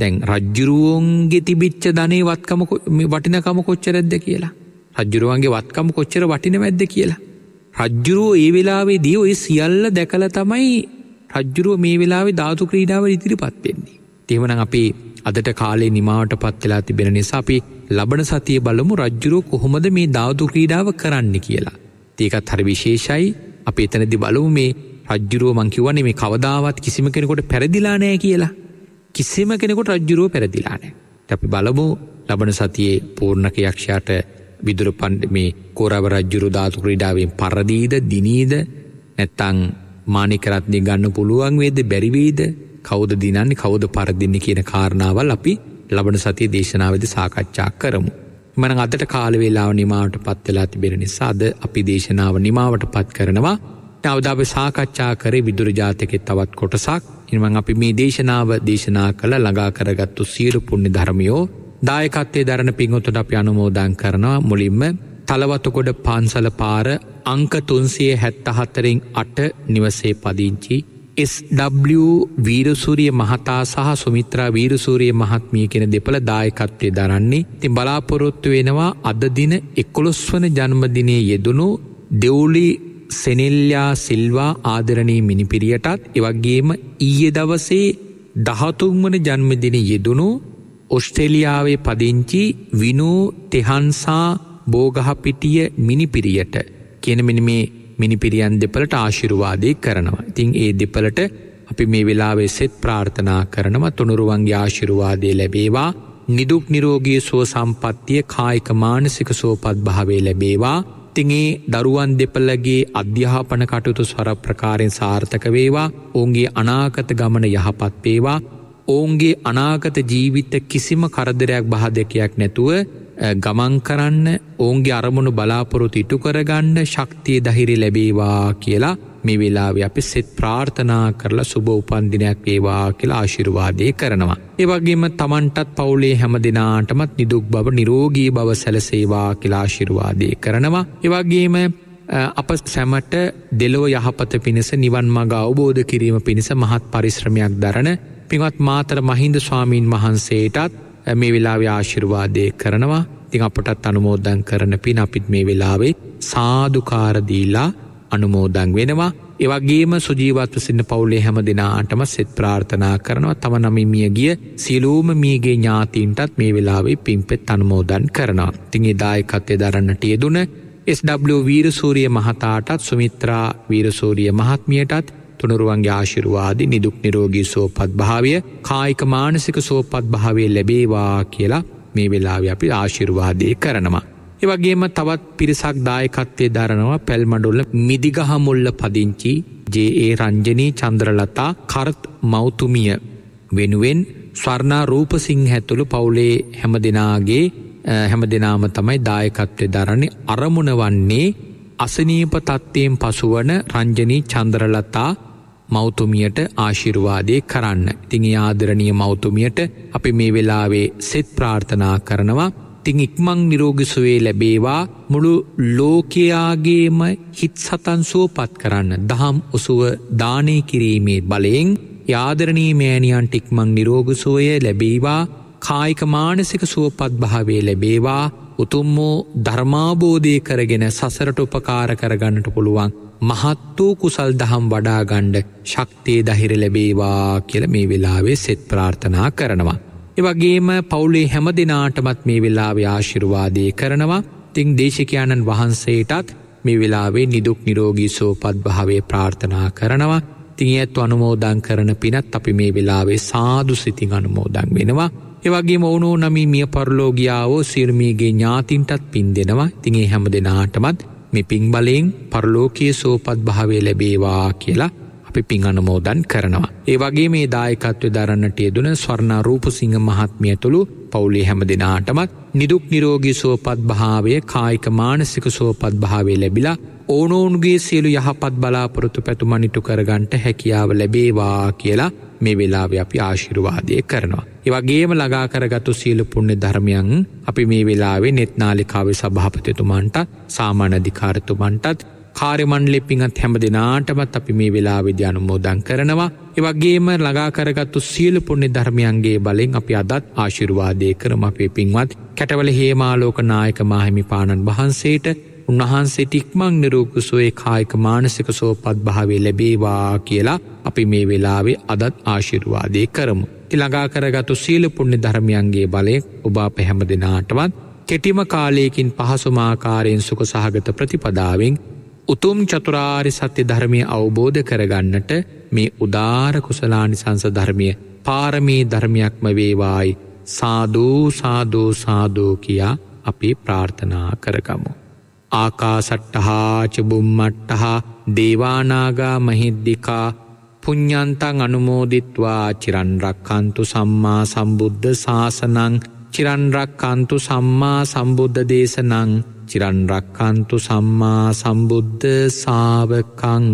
දැන් රජ්ජුරුවෝන්ගේ තිබිච්ච ධනේ වත්කම වටිනකම කොච්චරැද්ද කියලා. රජ්ජුරුවන්ගේ වත්කම කොච්චර වටින වැද්ද කියලා. රජ්ජුරුවෝ ඒ වෙලාවේ දී ඔය සියල්ල දැකල තමයි රජ්ජුරුව මේ වෙලාවේ ධාතු ක්‍රීඩාව ඉදිරි පත්වෙෙන්නේ. තෙවන අපේ අදට කාලේ නිමාවට පත්වෙලා තිබෙන නිසා අපි ලබන සතිය බලමු රජ්ජුරුව කොහොමද මේ ධාතු ක්‍රීඩාව කරන්න කියලා. ඒකත් හරි විශේෂයි අප එතනදි බලවු මේ රජ්ජුරුව මංකිවන්නේ මේ කවදාවත් කිසිම කෙනෙකොට පැරදිලානෑ කියලා. කිසිම කෙනෙකොට රජ්ජුරුව පැරදිලානෑ. අපි බලබෝ ලබන සතියේ පූර්ණක යක්ෂයාට විදුර පන්ඩ මේ කෝරව රජ්ජුරු ධාතු ක්‍රීඩාවෙන් පරදීද දිනීද නැත්තං මානිකරත්නය ගන්න පුළුවන් වේද බැරිවේද කෞද දිනන්නේ කවුද පරදින්න කියන කාරණාවල් අපි ලබන සතිය දේශනාවද සාකච්ඡා කරමු. මන අදට කාලවෙලාව නිමාවට පත්වෙලා තිබෙන නිසාද අපි දේශනාව නිමාවට පත් කරනවා අවදාව සාකච්ඡා කරේ විදුරජාතකෙ තවත් කොටසක් එනිවන් අපි මේ දේශනාව දේශනා කළ ළඟා කරගත්තු සීරු පුුණ්‍ය ධර්මියෝ දායකත්තේ දරන පිංහොතුට අප අනුමෝදන් කරනවා මුලින්ම තලවතුකොඩ පන්සල පාර අංක තුන්සිය හැත්තහත්තරෙන් අට නිවසේ පදිංචි එස්W වීරසූරිය මහතා සහ සුමිත්‍රා වීරසූරිය මහත්මිය කෙන දෙපළ දායකත්වය දරන්නේ ති බලාපොරොත්තු වෙනවා අදදින එකොළොස් වන ජන්මදිනය යෙදුණු දෙවුලි සෙනෙල්යා සිල්වා ආදරණී මිනිපිරියටත් එවගේම ඊය දවසේ දහතුන්වන ජන්මදින යෙදුණු ඔස්ට්‍රේලියාවේ පදිංචි විනෝ තෙහන්සා බෝගහපිටිය මිනිපිරියට කියනමිනි මේ මිනිපිරියන් දෙපලට ආශිරුවාදය කරනවා. ඉතිං ඒ දෙපලට අපි මේ වෙලාවෙ සෙත් ප්‍රාර්ථනා කරනව තුනුරුවන්ගේ ආශිරුවාදය ලැබේවා නිදුක් නිරෝගී සුව සම්පත්තිය කායික මානසික සෝපත් භාවේ ලැබේවා ඉතිගේ දරුවන් දෙපල්ලගේ අධ්‍යාපන කටයුතු ස්වර ප්‍රකාරෙන් සාර්ථක වේවා ඔවුන්ගේ අනාගත ගමන යහපත් වේවා ඔවුන්ගේ අනාගත ජීවිත කිසිම කරදරයක් බාධකයක් නැතුව ගමන් කරන්න ඔවුන්ගේ අරමුණු බලාපොරොතු ඉටු කරගන්න ශක්තිය දහිරි ලැබේවා කියලා මේ වෙලාව අපි සෙත් ප්‍රාර්ථනා කරලා සුබ උපන්දිනයක් වේවා කියලා ආශිරුවාදය කරනවා. ඒවගේම තමන්ටත් පවුලේ හැම දෙනාටමත් නිදුක් බව නිරෝගී බව සැලසේවා කියලාශිරුවාදය කරනවා. ඒවගේම අප සැමට දෙලෝ යහපත පිණිස නිවන් මඟ අවබෝධ කිරීම පිණිස මහත් පරිශ්‍රමයක් දරන පිවත් මාතර මහින්ද ස්වාමීන් වහන්සේටත් මේ වෙලාවේ ආශිර්වාදය කරනවා තිං අපටත් අනුමෝදන් කරන පින් අපිත් මේ වෙලාවේ සාධකාරදීලා අනුමෝදං වෙනවා ඒවගේම සුජීවත්ව සින්න පවුලේ හැම දෙනාටම සෙත් ප්‍රාර්ථනා කරනවා තම නමිමිය ගිය සිලූම මියගේ ඥාතීන්ටත් මේ වෙලාවේ පින්පෙත් අනුමෝදන් කරනවා. තිගේ දායකත්වය දරන්නට යෙදුන SW වීරසූරිය මහතාටත් සුමිත්‍රා වීරසූරිය මහත්මියටත් තුනුරුවන්ගේ ආශිරුවාදි නිදුක් නිරෝගී සෝපත් භාවය කායික මානසික සෝපත් භාවය ලැබේවා කියලා මේ වෙලාව අපි ආශිර්වාදය කරනවා. ඒවගේම තවත් පිරිසක් දායකත්වය දරනවා පැල්මඩුල්ල මිදිගහමුල්ල පදිංචි ජේ ඒ රංජනී චන්ද්‍රලතා කර්ත් මෞතුමිය වෙනුවෙන් ස්වර්ණා රූපසිංහ ඇතුළු පවුලේ හැම දෙනාගේ හැම දෙනාම තමයි දායකත්වය දරණ අරමුණ වන්නේ අසනීප තත්ත්වයෙන් පසුවන රංජනී චන්ද්‍රලතා මෞතුමියට ආශිරුවාදය කරන්න. තිං ආදරණය මෞතුමියට අපි මේ වෙලාවේ සෙත් ප්‍රාර්ථනා කරනවා තිං ඉක්මං නිරෝගිසුවේ ලැබේවා මුළු ලෝකයාගේම හිත් සතන් සුවපත් කරන්න දහම් උසුව දානය කිරීමේ බලයෙන් යාදරණී මෑණියන් ටික්මං නිරෝගසෝය ලැබේවා කායික මානසික සුවපත් භාවේ ලැබේවා උතුම්මෝ ධර්මාබෝධය කරගෙන සසරට උපකාර කරගන්නට පුළුවන් මහත් වූ කුසල් දහම් වඩාගණ්ඩ ශක්තිය දහිර ලැබේවා කියල මේ වෙලාවේ සෙත් ප්‍රාර්ථනා කරනවා. එවගේම පවුලේ හැම දෙනාටමත් මේ වෙලාවේ ආශිරවාදය කරනවා තිං දේශකයාණන් වහන්සේටත් මේ වෙලාවේ නිදුක් නිරෝගී සෝපත් භාවේ ප්‍රාර්ථනා කරනවා තිං ඇත් අනුමෝදං කරන පිනත් අපි මේ වෙලාවේ සාදු සිතිං අනුමෝදං වෙනවා ඒවගේ ඕනෝ නමී මිය පරලෝගියාවෝ සිර්මීගේ ඥාතින්ටත් පින් දෙෙනවා තිගේ හැම දෙනාටමත් මේ පින් බලයෙන් පරලෝකයේ සෝපත් භාවේ ලැබේවා කියලා අපි පින් අනමෝදන් කරනවා. ඒ වගේ මේ දායකත්ව දරන්නට යෙදුන ස්වර්ණා රූපසිංහ මහත්මිය තුළු පවුලේ හැම දෙනාටමත් නිදුක් නිරෝගී සුවපත් භාවය කායික මානසික සුවපත් භාවය ලැබිලා ඕනෝන්ගේ සියලු යහපත් බලාපොරොතු පැතුමනිටු කරගන්ට හැකියාව ලැබේවා කියලා මේ වෙලාව අපි ආශිරුවාදය කරනවා. ඒවගේම ලගා කරගතු සියලු පුුණ්‍ය ධර්මයන් අපි මේ වෙලාවේ නෙත්නාලිකාවේ සභාපතිතුමන්ට සාමානධිකාරතුමන්ටත් කාරිමන් ලිපිංත් හැම දෙනාටමත් අපි මේ වෙලා විද්‍යානු මෝදන් කරනවා ඒවගේම ලගාකරගත්තු සියලු පුුණි ධර්මියන්ගේ බලින් අපි අදත් ආශිර්වාදය කරම අපේ පින්වත් කැටවල හේමාලෝක නායක මාහිමි පාණන් වහන්සේට උන්වහන්සේ ටික්මං නිරෝකුසුවේ කායික මානසික සෝපත් භාවේ ලැබේවා කියලා අපි මේ වෙලාවේ අදත් ආශිරවාදය කරමු. තිළඟා කරගතු සීල පුුණ්‍ය ධර්මියන්ගේ බලය ඔබා පැහැම දෙනාටවත් කෙටිම කාලයකින් පහසුමාකාරයෙන් සුක සහගත ප්‍රතිපදාවෙන් උතුම් චතුරාරි සත්‍ය ධර්මය අවබෝධ කරගන්නට මේ උදාර කුසලානි සංස ධර්මය පාරමී ධර්මයක්ම වේවායි සාධූ සාධූ සාධෝ කියා අපි ප්‍රාර්ථනා කරකමු. ආකාසට්ටහාච බුම්මට්ටහා දේවානාගා මහිද්දිකා පුඤ්ඥන්තං අනුමෝදිත්වා චිරන්රක්කන්තු සම්මා සම්බුද්ධ ශාසනං චිරන්රක්කන්තු සම්මා සම්බුද්ධ දේශනං චිරන්රක්කන්තු සම්මා සම්බුද්ධ සාාවකං